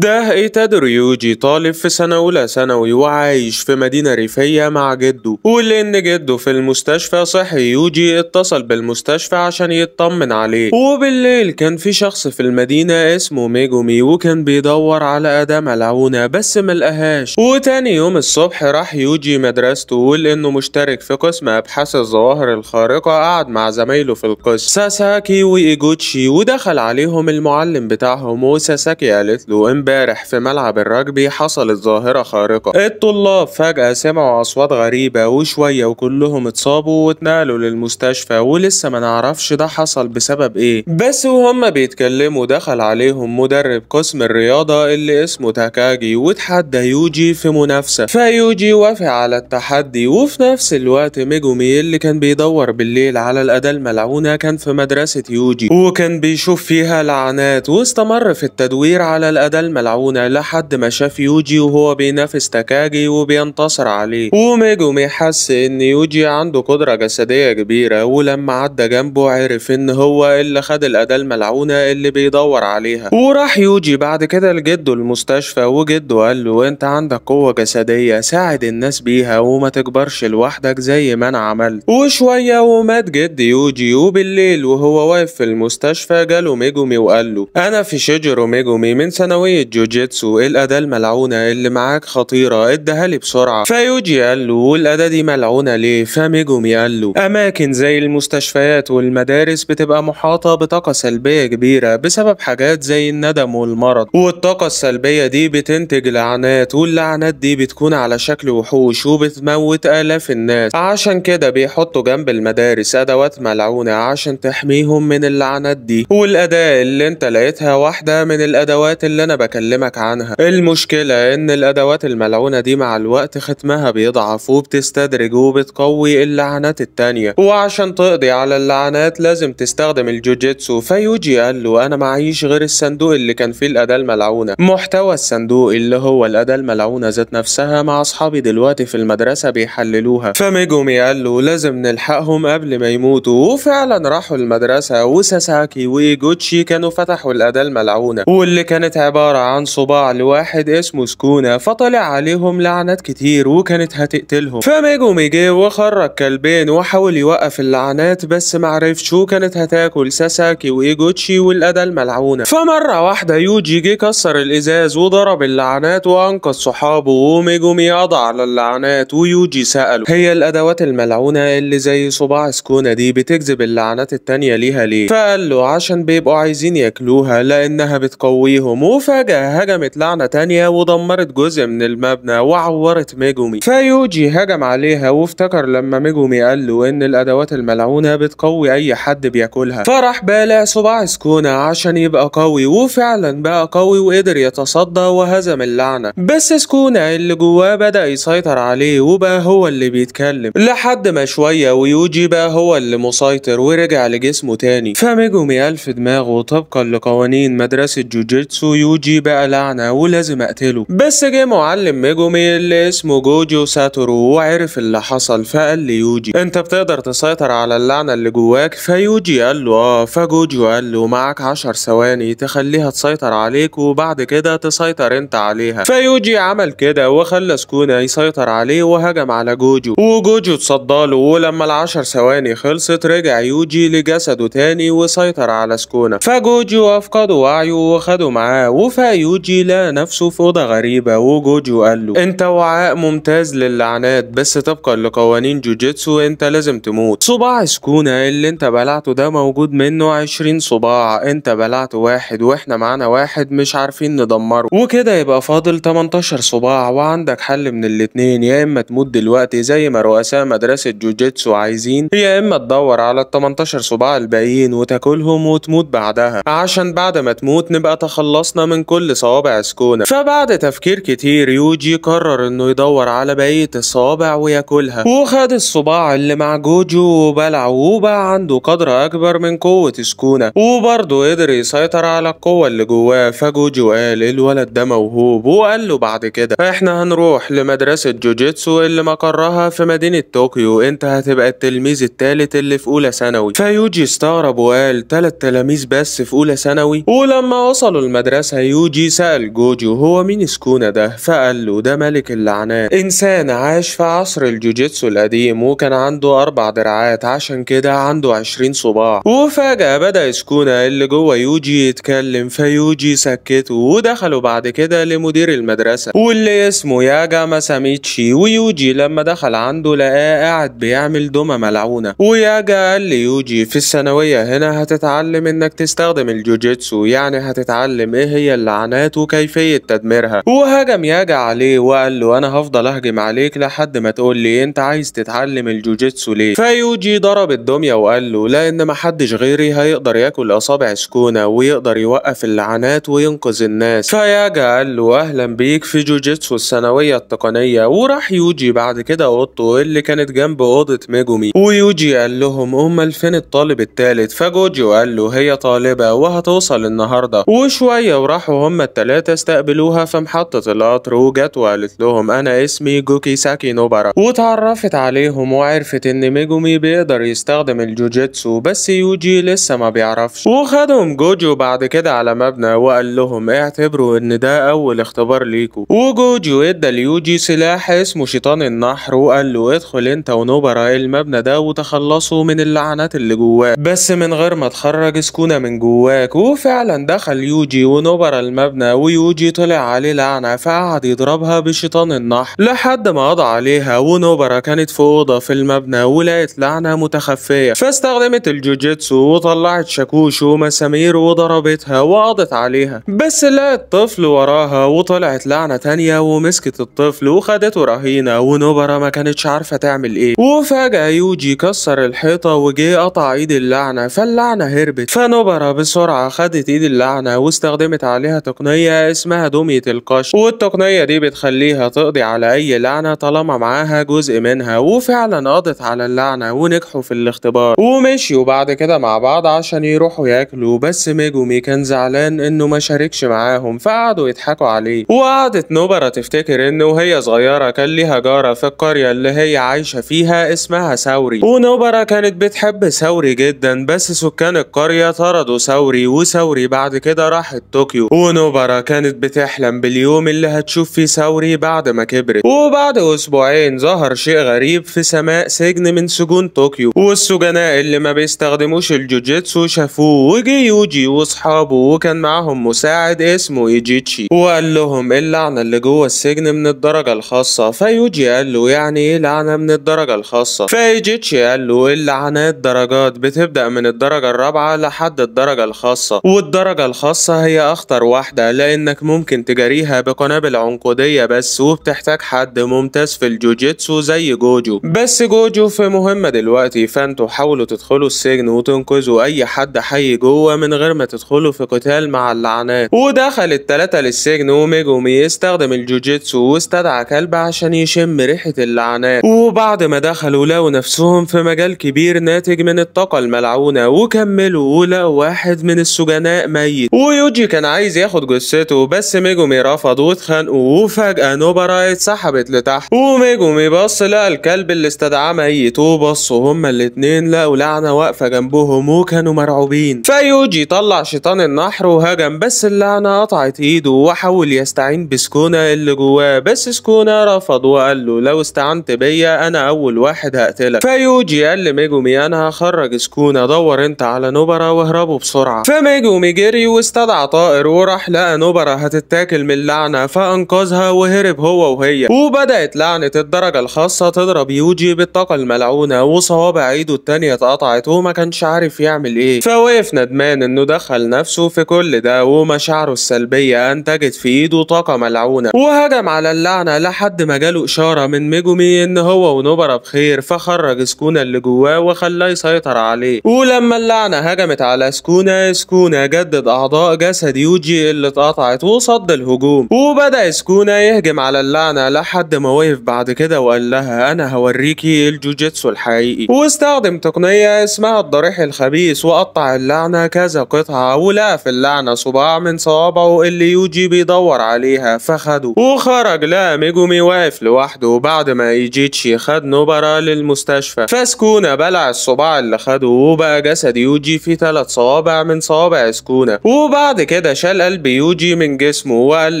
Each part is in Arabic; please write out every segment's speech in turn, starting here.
ده ايتادو ريوجي طالب في سنة أولى ثانوي وعايش في مدينة ريفية مع جده ولأن جده في المستشفى صحي يوجي اتصل بالمستشفى عشان يطمن عليه وبالليل كان في شخص في المدينة اسمه ميجومي وكان بيدور على أداة ملعونة بس ملقاهاش وتاني يوم الصبح راح يوجي مدرسته ولأنه مشترك في قسم أبحاث الظواهر الخارقة قعد مع زمايله في القسم ساساكي وإيجوتشي ودخل عليهم المعلم بتاعهم وساساكي قالت له امبارح في ملعب الرجبي حصلت ظاهرة خارقة الطلاب فجأة سمعوا أصوات غريبة وشوية وكلهم اتصابوا واتنقلوا للمستشفى ولسه ما نعرفش ده حصل بسبب ايه بس وهم بيتكلموا دخل عليهم مدرب قسم الرياضة اللي اسمه تاكاجي وتحدى يوجي في منافسة فيوجي وافق على التحدي وفي نفس الوقت ميجومي اللي كان بيدور بالليل على الأداة الملعونة كان في مدرسة يوجي وكان بيشوف فيها لعنات واستمر في التدوير على الأداة الملعونة ملعونة لحد ما شاف يوجي وهو بينافس تاكاجي وبينتصر عليه وميجومي حس ان يوجي عنده قدرة جسدية كبيرة ولما عدى جنبه عرف ان هو اللي خد الأداة الملعونة اللي بيدور عليها وراح يوجي بعد كده لجده المستشفى وجده قال له انت عندك قوة جسدية ساعد الناس بيها وما تكبرش لوحدك زي ما انا عملت وشوية ومات جد يوجي وبالليل وهو واقف في المستشفى جاله ميجومي وقال له انا في شجر ميجومي من ثانوية الجوجيتسو جوجيتسو إيه الأداة الملعونة اللي معاك خطيرة اداها لي بسرعة فيوجي قال له والأداة دي ملعونة ليه فميجومي قال له أماكن زي المستشفيات والمدارس بتبقى محاطة بطاقة سلبية كبيرة بسبب حاجات زي الندم والمرض والطاقة السلبية دي بتنتج لعنات واللعنات دي بتكون على شكل وحوش وبتموت آلاف الناس عشان كده بيحطوا جنب المدارس أدوات ملعونة عشان تحميهم من اللعنات دي والأداة اللي انت لقيتها واحدة من الأدوات اللي أنا بكلمك عنها المشكلة ان الادوات الملعونة دي مع الوقت ختمها بيضعف وبتستدرج وبتقوي اللعنات التانية وعشان تقضي على اللعنات لازم تستخدم الجوجيتسو فيوجي قال له انا معيش غير الصندوق اللي كان فيه الاداة الملعونة محتوى الصندوق اللي هو الاداة الملعونة ذات نفسها مع اصحابي دلوقتي في المدرسة بيحللوها فميجومي قال له لازم نلحقهم قبل ما يموتوا وفعلا راحوا المدرسة وساساكي وجوتشي كانوا فتحوا الاداة الملعونة واللي كانت عبارة عبارة عن صباع لواحد اسمه سكونة فطلع عليهم لعنات كتير وكانت هتقتلهم فميجو ميجي وخرج كلبين وحاول يوقف اللعنات بس معرفش وكانت هتاكل ساساكي وإيجوتشي والأدا الملعونة فمرة واحدة يوجي جه كسر الإزاز وضرب اللعنات وأنقذ صحابه وميجومي قضى على اللعنات ويوجي سأله هي الأدوات الملعونة اللي زي صباع سكونة دي بتجذب اللعنات التانية ليها ليه فقال له عشان بيبقوا عايزين ياكلوها لأنها بتقويهم وفجأة فجأة هجمت لعنة تانية ودمرت جزء من المبنى وعورت ميجومي فيوجي هجم عليها وافتكر لما ميجومي قال له ان الادوات الملعونة بتقوي اي حد بياكلها فراح بالع صباع سكونة عشان يبقى قوي وفعلا بقى قوي وقدر يتصدى وهزم اللعنة بس سكونة اللي جواه بدأ يسيطر عليه وبقى هو اللي بيتكلم لحد ما شوية ويوجي بقى هو اللي مسيطر ورجع لجسمه تاني فميجومي ألف دماغه طبقا لقوانين مدرسة جوجيتسو يوجي بقى لعنة ولازم اقتله بس جه معلم ميجومي اللي اسمه جوجو ساتورو وعرف اللي حصل فقال ليوجي انت بتقدر تسيطر على اللعنة اللي جواك فيوجي قال له اه فجوجو قال له معاك 10 ثواني تخليها تسيطر عليك وبعد كده تسيطر انت عليها فيوجي عمل كده وخلى سكونة يسيطر عليه وهجم على جوجو وجوجو اتصدى له ولما ال 10 ثواني خلصت رجع يوجي لجسده تاني وسيطر على سكونة فجوجو افقده وعيه وخده معاه وفي يوجي لقى نفسه في أوضة غريبة وجوجو قال له أنت وعاء ممتاز للعنات بس طبقا لقوانين جوجيتسو أنت لازم تموت صباع سكونة اللي أنت بلعته ده موجود منه عشرين صباع أنت بلعت واحد وإحنا معانا واحد مش عارفين ندمره وكده يبقى فاضل 18 صباع وعندك حل من الاتنين يا إما تموت دلوقتي زي ما رؤساء مدرسة جوجيتسو عايزين يا إما تدور على ال 18 صباع الباقيين وتاكلهم وتموت بعدها عشان بعد ما تموت نبقى تخلصنا من كل كل صوابع سكونة فبعد تفكير كتير يوجي قرر انه يدور على بقية الصوابع وياكلها وخد الصباع اللي مع جوجو وبلعه وبقى عنده قدر اكبر من قوة سكونة وبرضه قدر يسيطر على القوة اللي جواه فجوجو قال الولد ده موهوب وقال له بعد كده احنا هنروح لمدرسة جوجيتسو اللي مقرها في مدينة طوكيو انت هتبقى التلميذ التالت اللي في اولى ثانوي فيوجي استغرب وقال تلات تلاميذ بس في اولى ثانوي ولما وصلوا المدرسة يوجي جوجي سأل جوجو هو مين سكونة ده فقال له ده ملك اللعنات إنسان عاش في عصر الجوجيتسو القديم وكان عنده أربع دراعات عشان كده عنده عشرين صباع وفجأة بدأ سكونة اللي جوه يوجي يتكلم فيوجي سكته ودخلوا بعد كده لمدير المدرسة واللي اسمه ياجا ماساميتشي ويوجي لما دخل عنده لقاه قاعد بيعمل دمى ملعونة وياجا قال ليوجي في الثانوية هنا هتتعلم انك تستخدم الجوجيتسو يعني هتتعلم ايه هي اللي اللعنات وكيفية تدميرها وهجم ياجا عليه وقال له انا هفضل اهجم عليك لحد ما تقول لي انت عايز تتعلم الجوجيتسو ليه فيوجي ضرب الدمية وقال له لان محدش غيري هيقدر ياكل اصابع سكونة ويقدر يوقف اللعنات وينقذ الناس فياجا قال له اهلا بيك في جوجيتسو الثانوية التقنية وراح يوجي بعد كده اوضته اللي كانت جنب اوضة ميجومي ويوجي قال لهم امال فين الطالب التالت فجوجي قال له هي طالبة وهتوصل النهاردة وشوية وراحوا وهم التلاتة استقبلوها في محطة القطر وجت وقالت لهم أنا اسمي جوكي ساكي نوبارا وتعرفت عليهم وعرفت إن ميجومي بيقدر يستخدم الجوجيتسو بس يوجي لسه ما بيعرفش وخدهم جوجو بعد كده على مبنى وقال لهم اعتبروا إن ده أول اختبار ليكوا وجوجو ادى ليوجي سلاح اسمه شيطان النحر وقال له ادخل أنت ونوبارا المبنى ده وتخلصوا من اللعنات اللي جواه بس من غير ما تخرج سكونة من جواك وفعلا دخل يوجي ونوبارا المبنى ويوجي طلع عليه لعنة فقعد يضربها بشيطان النحل لحد ما قضى عليها ونوبرا كانت في أوضة في المبنى ولقت لعنة متخفية فاستخدمت الجوجيتسو وطلعت شاكوش ومسامير وضربتها وقضت عليها بس لقت طفل وراها وطلعت لعنة تانية ومسكت الطفل وخدته رهينة ونوبرا ما كانتش عارفة تعمل ايه وفجأة يوجي كسر الحيطة وجه قطع ايد اللعنة فاللعنة هربت فنوبرا بسرعة خدت ايد اللعنة واستخدمت عليها تقنية اسمها دمية القش والتقنية دي بتخليها تقضي على أي لعنة طالما معاها جزء منها وفعلا قضت على اللعنة ونجحوا في الاختبار ومشيوا بعد كده مع بعض عشان يروحوا ياكلوا بس ميجومي كان زعلان إنه ما شاركش معاهم فقعدوا يضحكوا عليه وقعدت نوبرا تفتكر إنه وهي صغيرة كان ليها جارة في القرية اللي هي عايشة فيها اسمها ساوري ونوبرا كانت بتحب ساوري جدا بس سكان القرية طردوا ساوري وساوري بعد كده راحت طوكيو ونوبرا كانت بتحلم باليوم اللي هتشوف فيه ثوري بعد ما كبرت وبعد أسبوعين ظهر شيء غريب في سماء سجن من سجون طوكيو والسجناء اللي ما بيستخدموش الجوجيتسو شافوه وجي يوجي وأصحابه وكان معاهم مساعد اسمه إيجيتشي وقال لهم اللعنة اللي جوه السجن من الدرجة الخاصة فيوجي قال له يعني إيه لعنة من الدرجة الخاصة فإيجيتشي قال له اللعنات درجات بتبدأ من الدرجة الرابعة لحد الدرجة الخاصة والدرجة الخاصة هي أخطر واحدة واحدة لأنك ممكن تجاريها بقنابل عنقودية بس وبتحتاج حد ممتاز في الجوجيتسو زي جوجو بس جوجو في مهمة دلوقتي فانتوا حاولوا تدخلوا السجن وتنقذوا أي حد حي جوه من غير ما تدخلوا في قتال مع اللعنات ودخل التلاتة للسجن وميجومي استخدم الجوجيتسو واستدعى كلب عشان يشم ريحة اللعنات وبعد ما دخلوا لقوا نفسهم في مجال كبير ناتج من الطاقة الملعونة وكملوا ولقوا واحد من السجناء ميت ويوجي كان عايز ياخد جثته بس ميجومي رفض واتخانقوا وفجأة نوبرا اتسحبت لتحت وميجومي بص لقى الكلب اللي استدعاه ميت وبص هما الاتنين لقوا لعنة واقفة جنبهم وكانوا مرعوبين فيوجي طلع شيطان النحر وهجم بس اللعنة قطعت ايده وحاول يستعين بسكونا اللي جواه بس سكونا رفض وقال له لو استعنت بيا انا اول واحد هقتلك فيوجي قال لميجومي انا هخرج سكونا دور انت على نوبرا واهربوا بسرعة فميجومي جري واستدعى طائر وراح راح لقى نوبرا هتتاكل من اللعنة فأنقذها وهرب هو وهي وبدأت لعنة الدرجة الخاصة تضرب يوجي بالطاقة الملعونة وصوابع ايده التانية اتقطعت وما كانش عارف يعمل ايه فوقف ندمان انه دخل نفسه في كل ده ومشاعره السلبية انتجت في ايده طاقة ملعونة وهجم على اللعنة لحد ما جاله اشارة من ميجومي ان هو ونوبرا بخير فخرج سكونة اللي جواه وخلاه يسيطر عليه ولما اللعنة هجمت على سكونة سكونة جدد اعضاء جسد يوجي اللي اتقطعت وصد الهجوم وبدأ سكونة يهجم على اللعنة لحد ما وقف بعد كده وقال لها أنا هوريكي الجوجيتسو الحقيقي واستخدم تقنية اسمها الضريح الخبيث وقطع اللعنة كذا قطعة ولقى في اللعنة صباع من صوابعه اللي يوجي بيدور عليها فخده وخرج لقى ميجومي واقف لوحده وبعد ما يجيتشي خد نوبرا للمستشفى فسكونة بلع الصباع اللي خده وبقى جسد يوجي فيه ثلاث صوابع من صوابع سكونة وبعد كده شال القلب يجي من جسمه وقال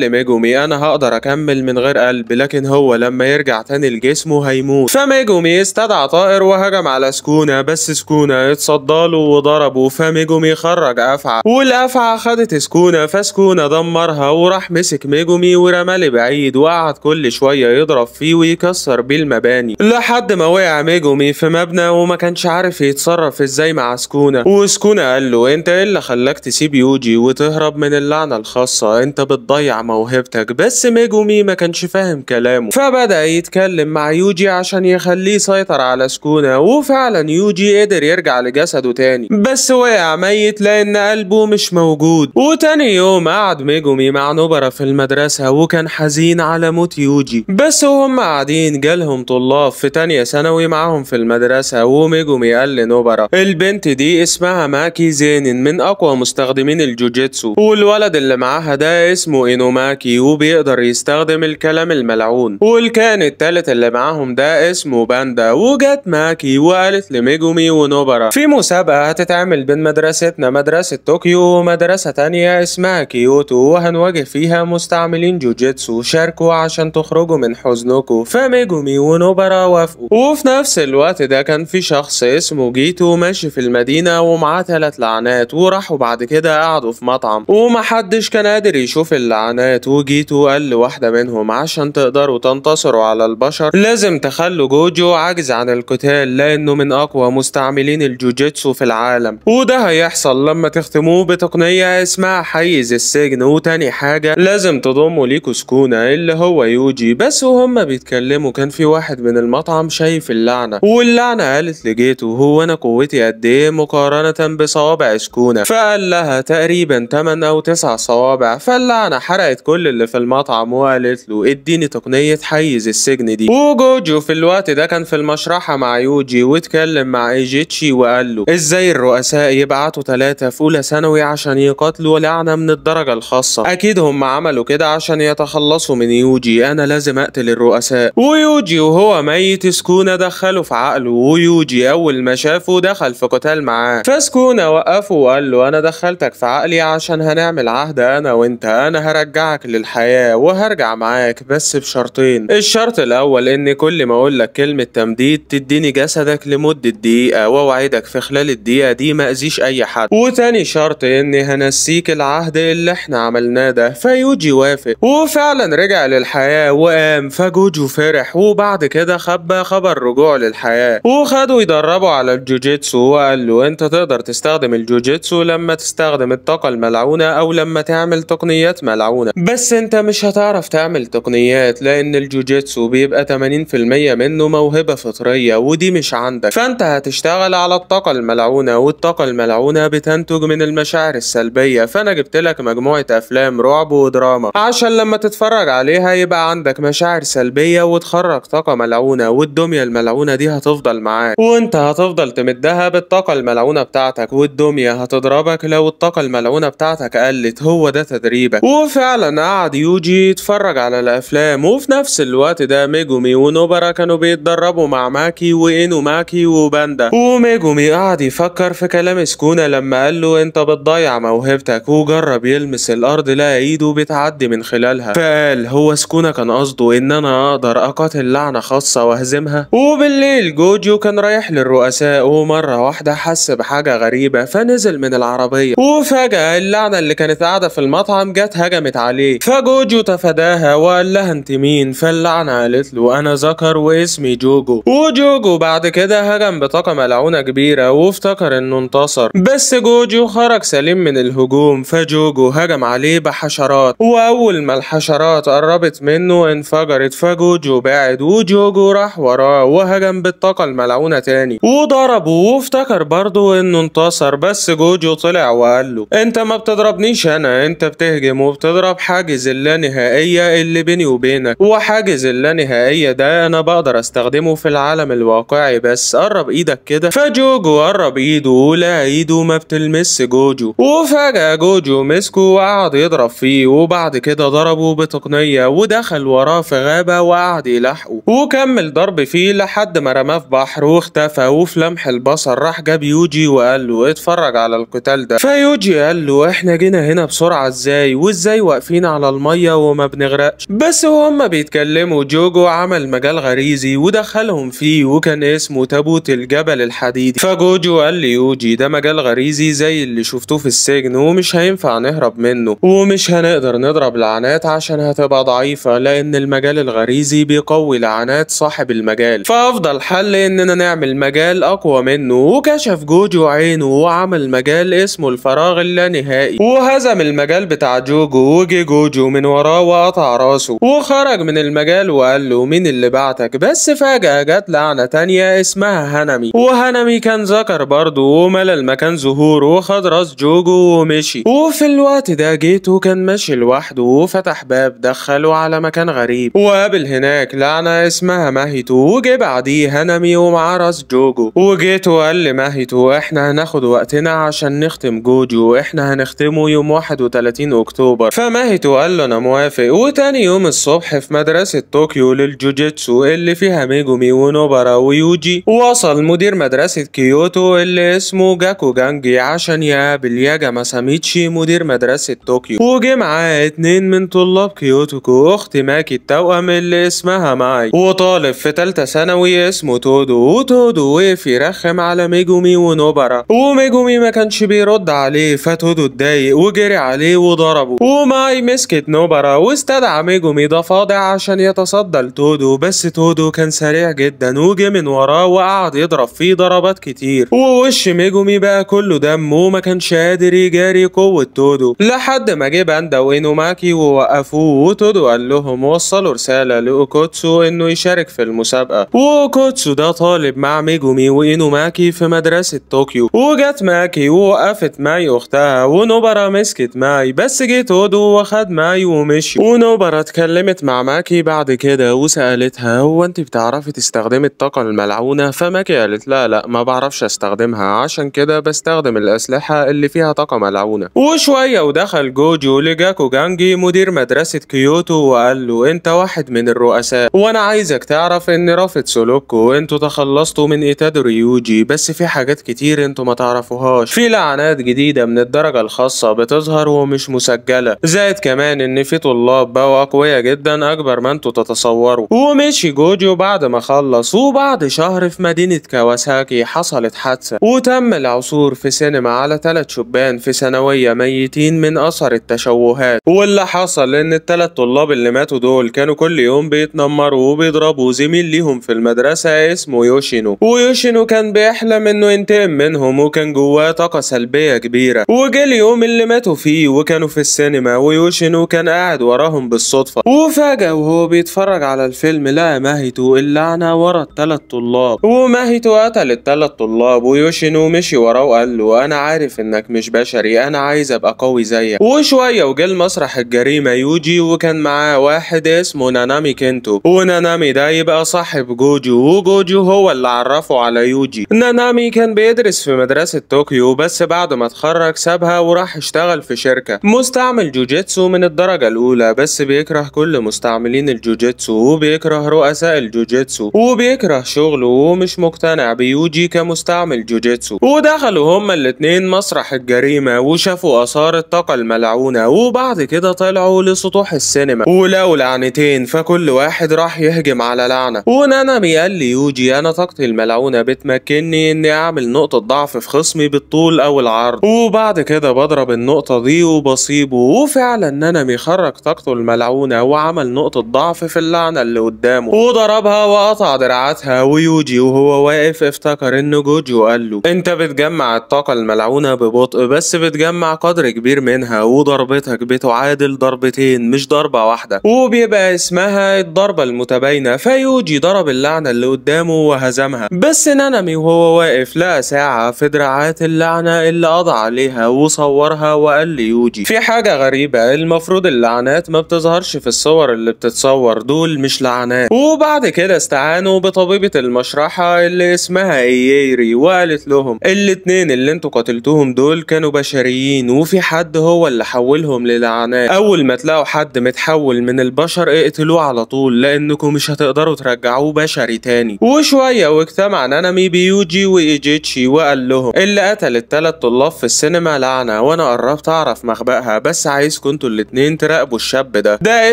لميجومي انا هقدر اكمل من غير قلب لكن هو لما يرجع تاني لجسمه هيموت فميجومي استدعى طائر وهجم على سكونة بس سكونة اتصدى له وضربه فميجومي خرج افعى والافعى خدت سكونة فسكونة دمرها وراح مسك ميجومي ورمالي بعيد وقعد كل شوية يضرب فيه ويكسر بيه المباني لحد ما وقع ميجومي في مبنى وما كانش عارف يتصرف ازاي مع سكونة وسكونة قال له انت ايه اللي خلاك تسيب يوجي وتهرب من اللعنة بتاعنا الخاصة انت بتضيع موهبتك بس ميجومي ما كانش فاهم كلامه فبدأ يتكلم مع يوجي عشان يخليه يسيطر على سكونة وفعلا يوجي قدر يرجع لجسده تاني بس وقع ميت لأن قلبه مش موجود وتاني يوم قعد ميجومي مع نوبرا في المدرسة وكان حزين على موت يوجي بس وهم قاعدين جالهم طلاب في تانية ثانوي معاهم في المدرسة وميجومي قال لنوبرا البنت دي اسمها ماكي زينن من أقوى مستخدمين الجوجيتسو والولد الولد اللي معاها ده اسمه إينوماكي وبيقدر يستخدم الكلام الملعون والكائن التالت اللي معاهم ده اسمه باندا وجت ماكي وقالت لميجومي ونوبرا في مسابقة هتتعمل بين مدرستنا مدرسة طوكيو ومدرسة تانية اسمها كيوتو وهنواجه فيها مستعملين جوجيتسو شاركوا عشان تخرجوا من حزنكم فميجومي ونوبرا وافقوا وفي نفس الوقت ده كان في شخص اسمه جيتو ماشي في المدينة ومعاه تلات لعنات وراحوا بعد كده قعدوا في مطعم ومحل محدش كان قادر يشوف اللعنات وجيتو قال لواحدة منهم عشان تقدروا تنتصروا على البشر لازم تخلوا جوجو عاجز عن القتال لأنه من أقوى مستعملين الجوجيتسو في العالم وده هيحصل لما تختموه بتقنية اسمها حيز السجن وتاني حاجة لازم تضموا ليكوا سكونة اللي هو يوجي بس وهم بيتكلموا كان في واحد من المطعم شايف اللعنة واللعنة قالت لجيتو هو أنا قوتي قد إيه مقارنة بصوابع سكونة فقال لها تقريبا 8 أو 9 صوابع فاللعنة حرقت كل اللي في المطعم وقالت له اديني تقنية حيز السجن دي وجوجو في الوقت ده كان في المشرحة مع يوجي واتكلم مع ايجيتشي وقال له ازاي الرؤساء يبعتوا ثلاثة في اولى ثانوي عشان يقاتلوا لعنة من الدرجة الخاصة اكيد هم عملوا كده عشان يتخلصوا من يوجي انا لازم اقتل الرؤساء ويوجي وهو ميت سكونة دخله في عقله ويوجي اول ما شافه دخل في قتال معاه فسكونة وقفه وقال له انا دخلتك في عقلي عشان هنعمل العهد انا وانت انا هرجعك للحياة وهرجع معاك بس بشرطين الشرط الاول ان كل ما اقول لك كلمة تمديد تديني جسدك لمدة دقيقة واوعدك في خلال الدقيقة دي ما اذيش اي حد وتاني شرط اني هنسيك العهد اللي احنا عملناه ده فيوجي وافق وفعلا رجع للحياة وقام فجوجو فرح وبعد كده خبى خبر رجوع للحياة وخدوا يدربوا على الجوجيتسو وقال له انت تقدر تستخدم الجوجيتسو لما تستخدم الطاقة الملعونة او لما لما تعمل تقنيات ملعونة بس انت مش هتعرف تعمل تقنيات لان الجوجيتسو بيبقى 80% منه موهبة فطرية ودي مش عندك فانت هتشتغل على الطاقة الملعونة والطاقة الملعونة بتنتج من المشاعر السلبية فانا جبت لك مجموعة افلام رعب ودراما عشان لما تتفرج عليها يبقى عندك مشاعر سلبية وتخرج طاقة ملعونة والدمية الملعونة دي هتفضل معاك وانت هتفضل تمدها بالطاقة الملعونة بتاعتك والدمية هتضربك لو الطاقة الملعونة بتاعتك قلت البيت هو ده تدريبك وفعلا قعد يوجي يتفرج على الافلام وفي نفس الوقت ده ميجومي ونوبرا كانوا بيتدربوا مع ماكي وانو ماكي وباندا وميجومي قعد يفكر في كلام سكونا لما قال له انت بتضيع موهبتك وجرب يلمس الارض لا ايده بتعدي من خلالها فقال هو سكونا كان قصده ان انا اقدر اقاتل لعنه خاصه واهزمها وبالليل جوجو كان رايح للرؤساء ومره واحده حس بحاجه غريبه فنزل من العربيه وفجاه اللعنه اللي كانت كانت قاعدة في المطعم جت هجمت عليه فجوجو تفاداها وقال لها انت مين فاللعنة قالت له انا ذكر واسمي جوجو وجوجو بعد كده هجم بطاقة ملعونة كبيرة وافتكر انه انتصر بس جوجو خرج سليم من الهجوم فجوجو هجم عليه بحشرات واول ما الحشرات قربت منه انفجرت فجوجو بعد وجوجو راح وراه وهجم بالطاقة الملعونة تاني وضربه وافتكر برضه انه انتصر بس جوجو طلع وقال له انت ما بتضربنيش انا انت بتهجم وبتضرب حاجز اللانهائية اللي بيني وبينك وحاجز اللانهائية ده انا بقدر استخدمه في العالم الواقعي بس قرب ايدك كده فجوجو قرب ايده ولا ايده ما بتلمس جوجو وفجأة جوجو مسكه وقعد يضرب فيه وبعد كده ضربه بتقنية ودخل وراه في غابة وقعد يلاحقه وكمل ضرب فيه لحد ما رماه في بحر واختفى وفي لمح البصر راح جاب يوجي وقال له اتفرج على القتال ده فيوجي قال له احنا جينا هنا نفسنا بسرعة ازاي وازاي واقفين على المية وما بنغرقش بس وهم بيتكلموا جوجو عمل مجال غريزي ودخلهم فيه وكان اسمه تابوت الجبل الحديدي فجوجو قال لي يوجي ده مجال غريزي زي اللي شفتوه في السجن ومش هينفع نهرب منه ومش هنقدر نضرب لعنات عشان هتبقى ضعيفة لأن المجال الغريزي بيقوي لعنات صاحب المجال فأفضل حل إننا نعمل مجال أقوى منه وكشف جوجو عينه وعمل مجال اسمه الفراغ اللانهائي وهذا هزم المجال بتاع جوجو وجي جوجو من وراه وقطع راسه وخرج من المجال وقال له مين اللي بعتك بس فجأة جت لعنة تانية اسمها هنمي وهنمي كان ذكر برضه وملى المكان ظهور وخد راس جوجو ومشي وفي الوقت ده جيتو كان ماشي لوحده وفتح باب دخله على مكان غريب وقابل هناك لعنة اسمها ماهيتو وجي بعديه هنمي ومعاه راس جوجو وجيتو قال لماهيتو احنا هناخد وقتنا عشان نختم جوجو احنا هنختمه يوم 31 أكتوبر فماهيتو قال له أنا موافق وتاني يوم الصبح في مدرسة طوكيو للجوجيتسو اللي فيها ميجومي ونوبرا ويوجي وصل مدير مدرسة كيوتو اللي اسمه جاكو جانجي عشان يقابل ياجا ماساميتشي مدير مدرسة طوكيو وجه معاه اتنين من طلاب كيوتوكو أخت ماكي التوأم اللي اسمها ماي وطالب في تالتة ثانوي اسمه تودو وتودو وقف يرخم على ميجومي ونوبرا وميجومي ما كانش بيرد عليه فتودو اتضايق وجه جري عليه وضربه وماي مسكت نوبرا واستدعى ميجو ميدا فاضع عشان يتصدى لتودو بس تودو كان سريع جدا وجه من وراه وقعد يضرب فيه ضربات كتير ووش ميجومي بقى كله دم وما كانش قادر يجاري قوة تودو لحد ما جه باندا وإنوماكي ووقفوه وتودو قال لهم وصلوا رسالة لأوكوتسو إنه يشارك في المسابقة وأوكوتسو ده طالب مع ميجومي وإنوماكي في مدرسة طوكيو وجت ماكي ووقفت ماي أختها ونوبرا مسكت مسكت معي بس جيت هدو واخد معي ومشي ونوبر اتكلمت مع ماكي بعد كده وسالتها هو انت بتعرفي تستخدمي الطاقه الملعونه فماكي قالت لا لا ما بعرفش استخدمها عشان كده بستخدم الاسلحه اللي فيها طاقه ملعونه وشويه ودخل جوجو لجاكو جانجي مدير مدرسه كيوتو وقال له انت واحد من الرؤساء وانا عايزك تعرف ان رافض سلوكو وانتوا تخلصتوا من ايتادو ريوجي بس في حاجات كتير انتوا ما تعرفوهاش في لعنات جديده من الدرجه الخاصه بتظهر بتظهر ومش مسجلة زائد كمان ان في طلاب بقوا اقوياء جدا اكبر ما انتوا تتصوروا ومشي جوجو بعد ما خلص وبعد شهر في مدينة كواساكي حصلت حادثة وتم العثور في سينما على ثلاث شبان في ثانوية ميتين من اثر التشوهات واللي حصل ان الثلاث طلاب اللي ماتوا دول كانوا كل يوم بيتنمروا وبيضربوا زميل ليهم في المدرسة اسمه يوشينو ويوشينو كان بيحلم انه ينتقم منهم وكان جواه طاقة سلبية كبيرة وجه اليوم اللي ماتوا ماتوا فيه وكانوا في السينما ويوشينو كان قاعد وراهم بالصدفة وفجأة وهو بيتفرج على الفيلم لقى ماهيتو اللعنة ورا التلات طلاب وماهيتو قتل التلات طلاب ويوشينو مشي وراه وقال له أنا عارف إنك مش بشري أنا عايز أبقى قوي زيك وشوية وجه المسرح الجريمة يوجي وكان معاه واحد اسمه نانامي كينتو ونانامي ده يبقى صاحب جوجو وجوجو هو اللي عرفه على يوجي نانامي كان بيدرس في مدرسة طوكيو بس بعد ما اتخرج سابها وراح اشتغل بيشتغل في شركة مستعمل جوجيتسو من الدرجة الأولى بس بيكره كل مستعملين الجوجيتسو وبيكره رؤساء الجوجيتسو وبيكره شغله ومش مقتنع بيوجي كمستعمل جوجيتسو ودخلوا هما الاتنين مسرح الجريمة وشافوا آثار الطاقة الملعونة وبعد كده طلعوا لسطوح السينما ولو لعنتين فكل واحد راح يهجم على لعنة ونانا قال لي يوجي أنا طاقتي الملعونة بتمكنني إني أعمل نقطة ضعف في خصمي بالطول أو العرض وبعد كده بضرب النقطة تضيء وبصيبه وفعلا نانامي خرج طاقته الملعونة وعمل نقطة ضعف في اللعنة اللي قدامه وضربها وقطع دراعاتها ويوجي وهو واقف افتكر ان جوجو قال له انت بتجمع الطاقة الملعونة ببطء بس بتجمع قدر كبير منها وضربتك بتعادل ضربتين مش ضربة واحدة وبيبقى اسمها الضربة المتباينة فيوجي ضرب اللعنة اللي قدامه وهزمها بس ننمي وهو واقف لقى ساعة في دراعات اللعنة اللي قضى عليها وصورها وقال لي ليوجي في حاجة غريبة المفروض اللعنات ما بتظهرش في الصور اللي بتتصور دول مش لعنات وبعد كده استعانوا بطبيبة المشرحة اللي اسمها اييري وقالت لهم الاتنين اللي انتوا قتلتوهم دول كانوا بشريين وفي حد هو اللي حولهم للعنات اول ما تلاقوا حد متحول من البشر اقتلوه على طول لانكم مش هتقدروا ترجعوه بشري تاني وشوية واجتمع نانامي بيوجي وايجيتشي وقال لهم اللي قتل التلات طلاب في السينما لعنة وانا قربت تعرف مخبأها بس عايزكم انتوا الاتنين تراقبوا الشاب ده ده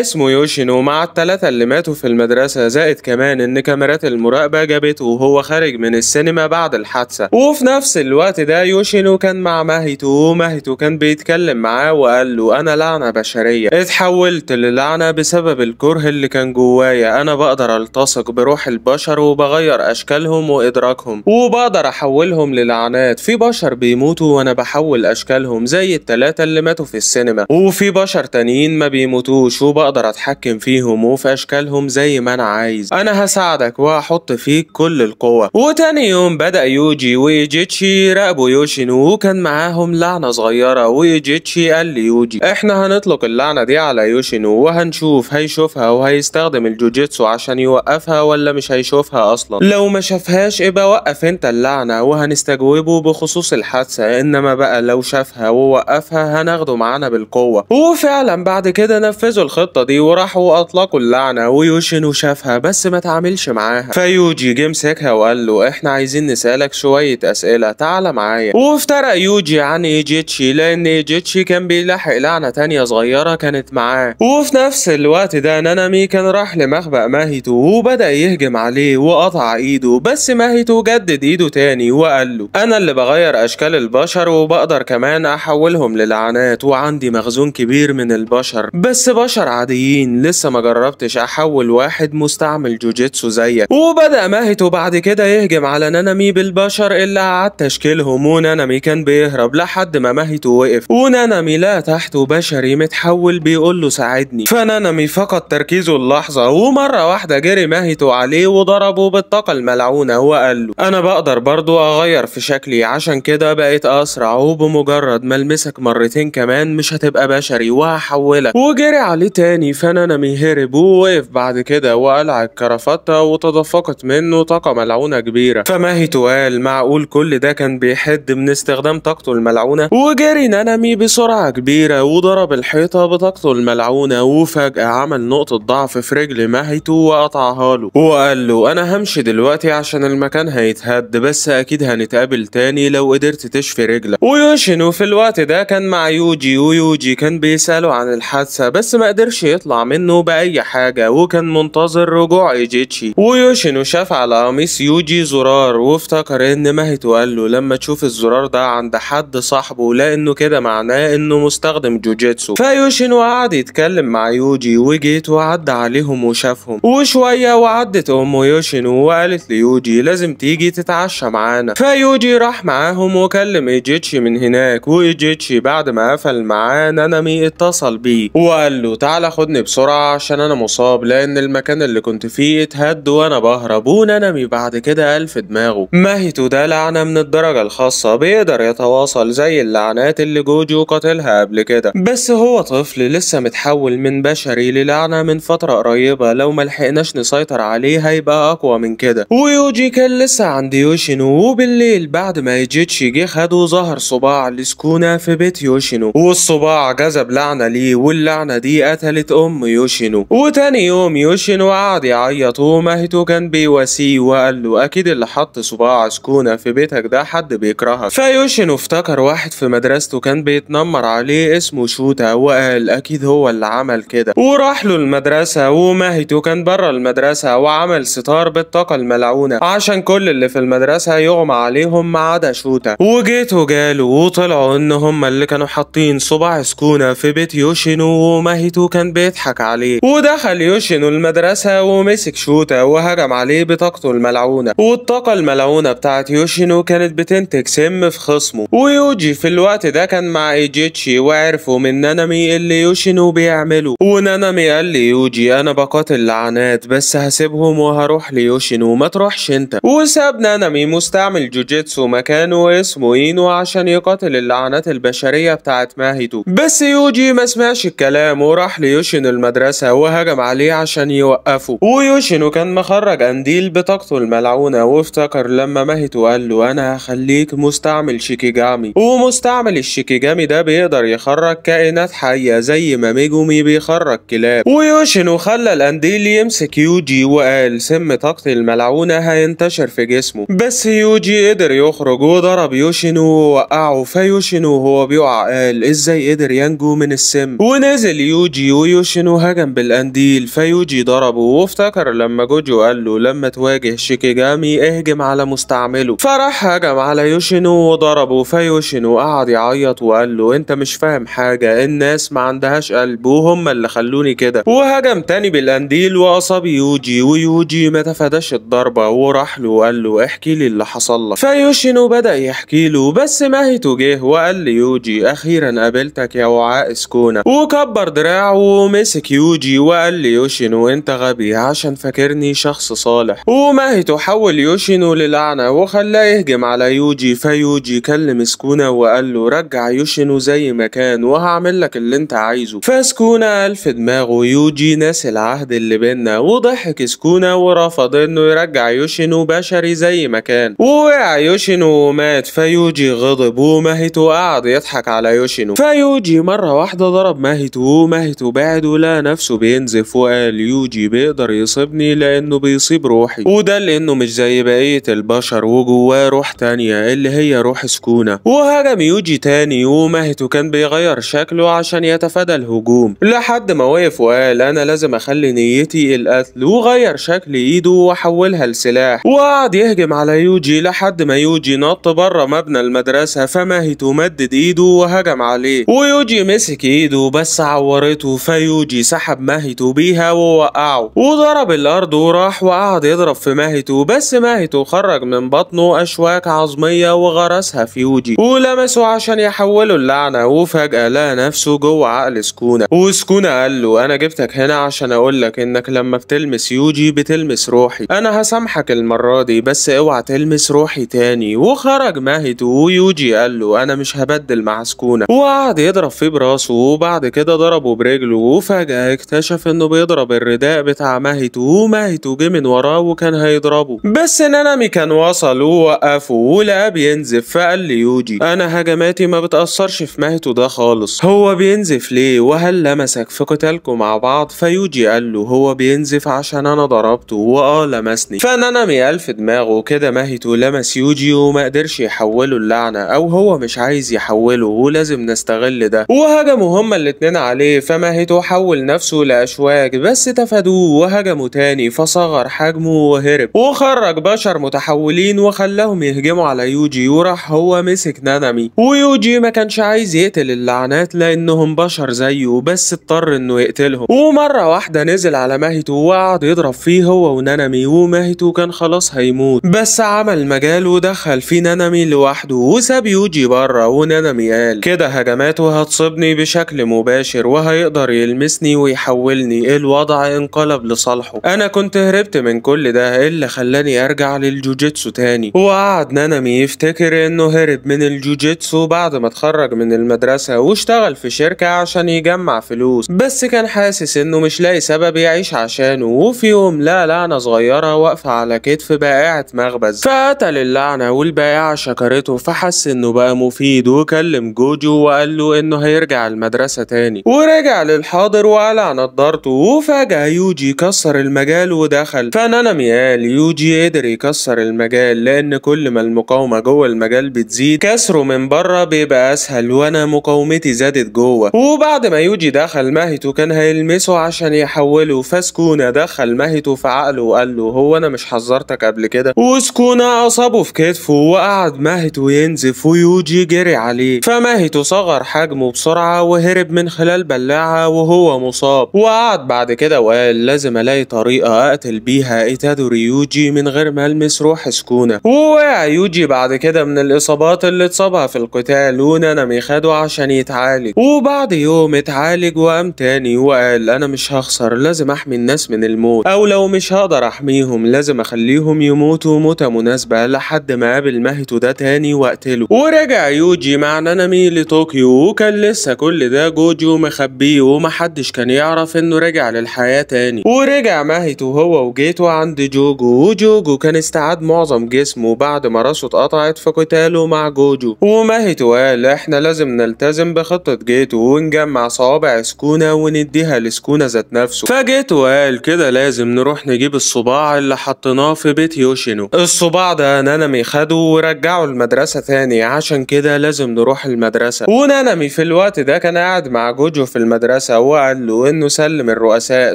اسمه يوشينو مع التلاتة اللي ماتوا في المدرسة زائد كمان ان كاميرات المراقبة جابته وهو خارج من السينما بعد الحادثة وفي نفس الوقت ده يوشينو كان مع ماهيتو وماهيتو كان بيتكلم معاه وقال له انا لعنة بشرية اتحولت للعنة بسبب الكره اللي كان جوايا انا بقدر التصق بروح البشر وبغير اشكالهم وادراكهم وبقدر احولهم للعنات في بشر بيموتوا وانا بحول اشكالهم زي التلاتة الثلاثة اللي ماتوا في السينما وفي بشر تانيين ما بيموتوش وبقدر اتحكم فيهم وفي اشكالهم زي ما انا عايز انا هساعدك وهحط فيك كل القوة وتاني يوم بدأ يوجي ويجيتشي يراقبوا يوشينو وكان معاهم لعنة صغيرة ويجيتشي قال ليوجي احنا هنطلق اللعنة دي على يوشينو وهنشوف هيشوفها وهيستخدم الجوجيتسو عشان يوقفها ولا مش هيشوفها اصلا لو ما شافهاش ابقى وقف انت اللعنة وهنستجوبه بخصوص الحادثة انما بقى لو شافها ووقفها هناخده معانا بالقوة وفعلا بعد كده نفذوا الخطة دي وراحوا أطلقوا اللعنة ويوشينو شافها بس ما تعاملش معاها فيوجي جه مسكها وقال له احنا عايزين نسألك شوية أسئلة تعالى معايا وافترق يوجي عن ايجيتشي لأن ايجيتشي كان بيلاحق لعنة تانية صغيرة كانت معاه وفي نفس الوقت ده نانامي كان راح لمخبأ ماهيتو وبدأ يهجم عليه وقطع ايده بس ماهيتو جدد ايده تاني وقال له انا اللي بغير اشكال البشر وبقدر كمان احولهم ل للعنات وعندي مخزون كبير من البشر بس بشر عاديين لسه ما جربتش احول واحد مستعمل جوجيتسو زيك وبدا ماهيتو بعد كده يهجم على نانامي بالبشر اللي قعد تشكيلهم ونانامي كان بيهرب لحد ما ماهيتو وقف ونانامي لا تحته بشري متحول بيقول له ساعدني فنانامي فقد تركيزه اللحظه ومره واحده جري ماهيتو عليه وضربه بالطاقه الملعونه وقال له انا بقدر برضو اغير في شكلي عشان كده بقيت اسرع وبمجرد ما المسك مرتين كمان مش هتبقى بشري وهحولك وجري عليه تاني فنانامي هرب ووقف بعد كده وقلع الكرافته وتدفقت منه طاقة ملعونة كبيرة فماهيتو قال معقول كل ده كان بيحد من استخدام طاقته الملعونة وجري نانامي بسرعة كبيرة وضرب الحيطة بطاقته الملعونة وفجأة عمل نقطة ضعف في رجل ماهيتو وقطعها له وقال له أنا همشي دلوقتي عشان المكان هيتهد بس أكيد هنتقابل تاني لو قدرت تشفي رجلك ويوشينو في الوقت ده كان كان مع يوجي ويوجي كان بيسأله عن الحادثة بس ما قدرش يطلع منه بأي حاجة وكان منتظر رجوع إيجيتشي ويوشينو شاف على قميص يوجي زرار وافتكر إن ما قال له لما تشوف الزرار ده عند حد صاحبه لأنه كده معناه إنه مستخدم جوجيتسو فيوشينو قعد يتكلم مع يوجي وجيت وعدى عليهم وشافهم وشوية وعدت أم يوشينو وقالت ليوجي لازم تيجي تتعشى معانا فيوجي راح معاهم وكلم إيجيتشي من هناك وإيجيتشي بعد ما قفل معاه نانامي اتصل بيه وقال له تعالى خدني بسرعة عشان انا مصاب لان المكان اللي كنت فيه اتهد وانا بهرب ونانامي بعد كده قال في دماغه ماهيتو ده لعنة من الدرجة الخاصة بيقدر يتواصل زي اللعنات اللي جوجو قتلها قبل كده بس هو طفل لسه متحول من بشري للعنة من فترة قريبة لو ملحقناش نسيطر عليه هيبقى اقوى من كده ويوجي كان لسه عند يوشينو وبالليل بعد ما يجيتشي جه خده ظهر صباع لسكونة في بيت قتلت يوشينو والصباع جذب لعنة ليه واللعنة دي قتلت أم يوشينو وتاني يوم يوشينو قعد يعيط وماهيتو كان بيواسيه وقال له أكيد اللي حط صباع سكونة في بيتك ده حد بيكرهك فيوشينو افتكر واحد في مدرسته كان بيتنمر عليه اسمه شوتا وقال أكيد هو اللي عمل كده وراح له المدرسة وماهيتو كان بره المدرسة وعمل ستار بالطاقة الملعونة عشان كل اللي في المدرسة يغمى عليهم ما عدا شوتا وجيتو جاله وطلعوا إن هما اللي اللي كانوا حاطين صبع سكونة في بيت يوشينو وماهيتو كان بيضحك عليه ودخل يوشينو المدرسة ومسك شوتا وهجم عليه بطاقته الملعونة والطاقة الملعونة بتاعت يوشينو كانت بتنتج سم في خصمه ويوجي في الوقت ده كان مع ايجيتشي وعرفوا من نانامي اللي يوشينو بيعمله ونانامي قال لي يوجي انا بقاتل لعنات بس هسيبهم وهروح ليوشينو ما تروحش انت وساب نانامي مستعمل جوجيتسو مكانه اسمه اينو عشان يقاتل اللعنات البشرية العسكرية بتاعت ماهيتو بس يوجي ما سمعش الكلام وراح ليوشينو المدرسة وهجم عليه عشان يوقفه ويوشينو كان مخرج قنديل بطاقته الملعونة وافتكر لما ماهيتو قال له أنا هخليك مستعمل شيكيجامي ومستعمل الشيكيجامي ده بيقدر يخرج كائنات حية زي ما ميجومي بيخرج كلاب ويوشينو خلى القنديل يمسك يوجي وقال سم طاقتي الملعونة هينتشر في جسمه بس يوجي قدر يخرج وضرب يوشينو ووقعه فيوشينو وهو بيقع عنده آه، ازاي قدر ينجو من السم ونزل يوجي ويوشينو هجم بالانديل فيوجي ضربه وافتكر لما جوجو قال له لما تواجه شيكيجامي اهجم على مستعمله فراح هجم على يوشينو وضربه فيوشينو قعد يعيط وقال له انت مش فاهم حاجة الناس ما عندهاش قلب وهم اللي خلوني كده وهجم تاني بالانديل واصاب يوجي ويوجي ما تفاداش الضربة وراح له وقال له احكي لي اللي حصل لك فيوشينو بدأ يحكي له بس ماهيتو جه وقال ليوجي اخيرا قابلتك يا وعاء سكونة وكبر دراعه ومسك يوجي وقال لي يوشينو انت غبي عشان فاكرني شخص صالح وماهي حول يوشينو للعنة وخلاه يهجم على يوجي فيوجي كلم سكونة وقال له رجع يوشينو زي ما كان وهعمل لك اللي انت عايزه فسكونة قال في دماغه يوجي ناس العهد اللي بينا وضحك سكونة ورفض انه يرجع يوشينو بشري زي ما كان ووقع يوشينو ومات فيوجي غضب وماهيتو قعد يضحك بيضحك على يوشينو فيوجي مرة واحدة ضرب ماهيتو وماهيتو بعد ولقى نفسه بينزف وقال يوجي بيقدر يصيبني لأنه بيصيب روحي وده لأنه مش زي بقية البشر وجواه روح تانية اللي هي روح سكونة وهجم يوجي تاني وماهيتو كان بيغير شكله عشان يتفادى الهجوم لحد ما وقف وقال أنا لازم أخلي نيتي القتل وغير شكل إيده وحولها لسلاح وقعد يهجم على يوجي لحد ما يوجي نط بره مبنى المدرسة فماهيتو مدد إيده وهجم عليه ويوجي مسك ايده بس عورته فيوجي سحب ماهيتو بيها ووقعه وضرب الارض وراح وقعد يضرب في ماهيتو بس ماهيتو خرج من بطنه اشواك عظمية وغرسها في يوجي ولمسه عشان يحوله اللعنة وفجأة لقى نفسه جوه عقل سكونة وسكونة قال له انا جبتك هنا عشان اقول لك انك لما بتلمس يوجي بتلمس روحي انا هسامحك المرة دي بس اوعى تلمس روحي تاني وخرج ماهيتو ويوجي قال له انا مش هبدل مع عسكونة وقعد يضرب فيه براسه وبعد كده ضربه برجله وفجأة اكتشف انه بيضرب الرداء بتاع ماهيتو وماهيتو جه من وراه وكان هيضربه بس نانامي كان وصل ووقفه ولقاه بينزف فقال ليوجي انا هجماتي ما بتأثرش في ماهيتو ده خالص هو بينزف ليه وهل لمسك في قتالكم مع بعض فيوجي قال له هو بينزف عشان انا ضربته واه لمسني فنانامي قال في دماغه كده ماهيتو لمس يوجي وما قدرش يحوله اللعنة او هو مش عايز يحوله بيعمله ولازم نستغل ده وهجموا هما الاتنين عليه فماهيتو حول نفسه لأشواك بس تفادوه وهجموا تاني فصغر حجمه وهرب وخرج بشر متحولين وخلاهم يهجموا على يوجي وراح هو مسك نانامي ويوجي ما كانش عايز يقتل اللعنات لأنهم بشر زيه بس اضطر انه يقتلهم ومرة واحدة نزل على ماهيتو وقعد يضرب فيه هو ونانامي وماهيتو كان خلاص هيموت بس عمل مجال ودخل فيه نانامي لوحده وساب يوجي بره ونانامي الرجال كده هجماته هتصيبني بشكل مباشر وهيقدر يلمسني ويحولني الوضع انقلب لصالحه انا كنت هربت من كل ده اللي خلاني ارجع للجوجيتسو تاني وقعد نانامي يفتكر انه هرب من الجوجيتسو بعد ما اتخرج من المدرسة واشتغل في شركة عشان يجمع فلوس بس كان حاسس انه مش لاقي سبب يعيش عشانه وفي يوم لا لعنة صغيرة واقفة على كتف بائعة مخبز فقتل اللعنة والبائعة شكرته فحس انه بقى مفيد وكلم كلم جوجو وقال له انه هيرجع المدرسة تاني ورجع للحاضر وقلع نضارته وفجأة يوجي كسر المجال ودخل فنانا ميال يوجي قدر يكسر المجال لان كل ما المقاومة جوه المجال بتزيد كسره من بره بيبقى اسهل وانا مقاومتي زادت جوه وبعد ما يوجي دخل ماهيتو كان هيلمسه عشان يحوله فسكونة دخل ماهيتو في عقله وقال له هو انا مش حذرتك قبل كده وسكونة اصابه في كتفه وقعد ماهيتو ينزف ويوجي جري عليه ف فماهي تصغر حجمه بسرعة وهرب من خلال بلاعة وهو مصاب وقعد بعد كده وقال لازم الاقي طريقة اقتل بيها ايتادو ريوجي من غير ما المس روح سكونة ووقع يوجي بعد كده من الاصابات اللي اتصابها في القتال ونانا ميخادو عشان يتعالج وبعد يوم اتعالج وقام تاني وقال انا مش هخسر لازم احمي الناس من الموت او لو مش هقدر احميهم لازم اخليهم يموتوا موتة مناسبة لحد ما قابل ماهيتو ده تاني واقتله ورجع يوجي مع نانا العالمي لطوكيو وكان لسه كل ده جوجو مخبيه ومحدش كان يعرف انه رجع للحياة تاني ورجع ماهيتو هو وجيتو عند جوجو وجوجو كان استعاد معظم جسمه بعد ما راسه اتقطعت في قتاله مع جوجو وماهيتو قال احنا لازم نلتزم بخطة جيتو ونجمع صوابع سكونة ونديها لسكونة ذات نفسه فجيتو قال كده لازم نروح نجيب الصباع اللي حطيناه في بيت يوشينو الصباع ده نانامي خده ورجعه المدرسة تاني عشان كده لازم نروح المدرسة ونانامي في الوقت ده كان قاعد مع جوجو في المدرسة وقال له انه سلم الرؤساء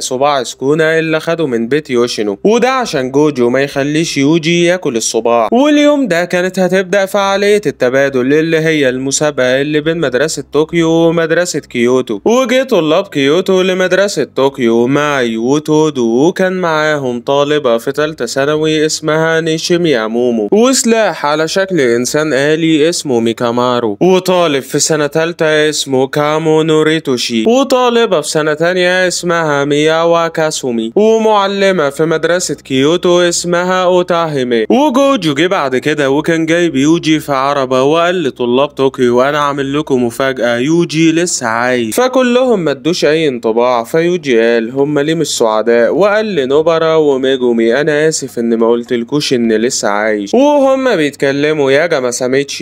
صباع سكونة اللي خده من بيت يوشينو وده عشان جوجو ما يخليش يوجي ياكل الصباع واليوم ده كانت هتبدأ فعالية التبادل اللي هي المسابقة اللي بين مدرسة طوكيو ومدرسة كيوتو وجه طلاب كيوتو لمدرسة طوكيو مع يوتو دو معاهم طالبة في تالتة ثانوي اسمها نيشيمي أمومو وسلاح على شكل إنسان آلي اسمه ميكامارو وطالب في سنة تالتة اسمه كامو نوريتوشي وطالبة في سنة تانية اسمها مياوا كاسومي ومعلمة في مدرسة كيوتو اسمها أوتاهيمي وجوجو جه بعد كده وكان جايب يوجي في عربة وقال لطلاب طوكيو أنا عامل لكم مفاجأة يوجي لسه عايش فكلهم مدوش أي انطباع فيوجي قال هما ليه مش سعداء وقال لنوبرا وميجومي أنا آسف إن ما قلتلكوش إن لسه عايش وهما بيتكلموا يا جا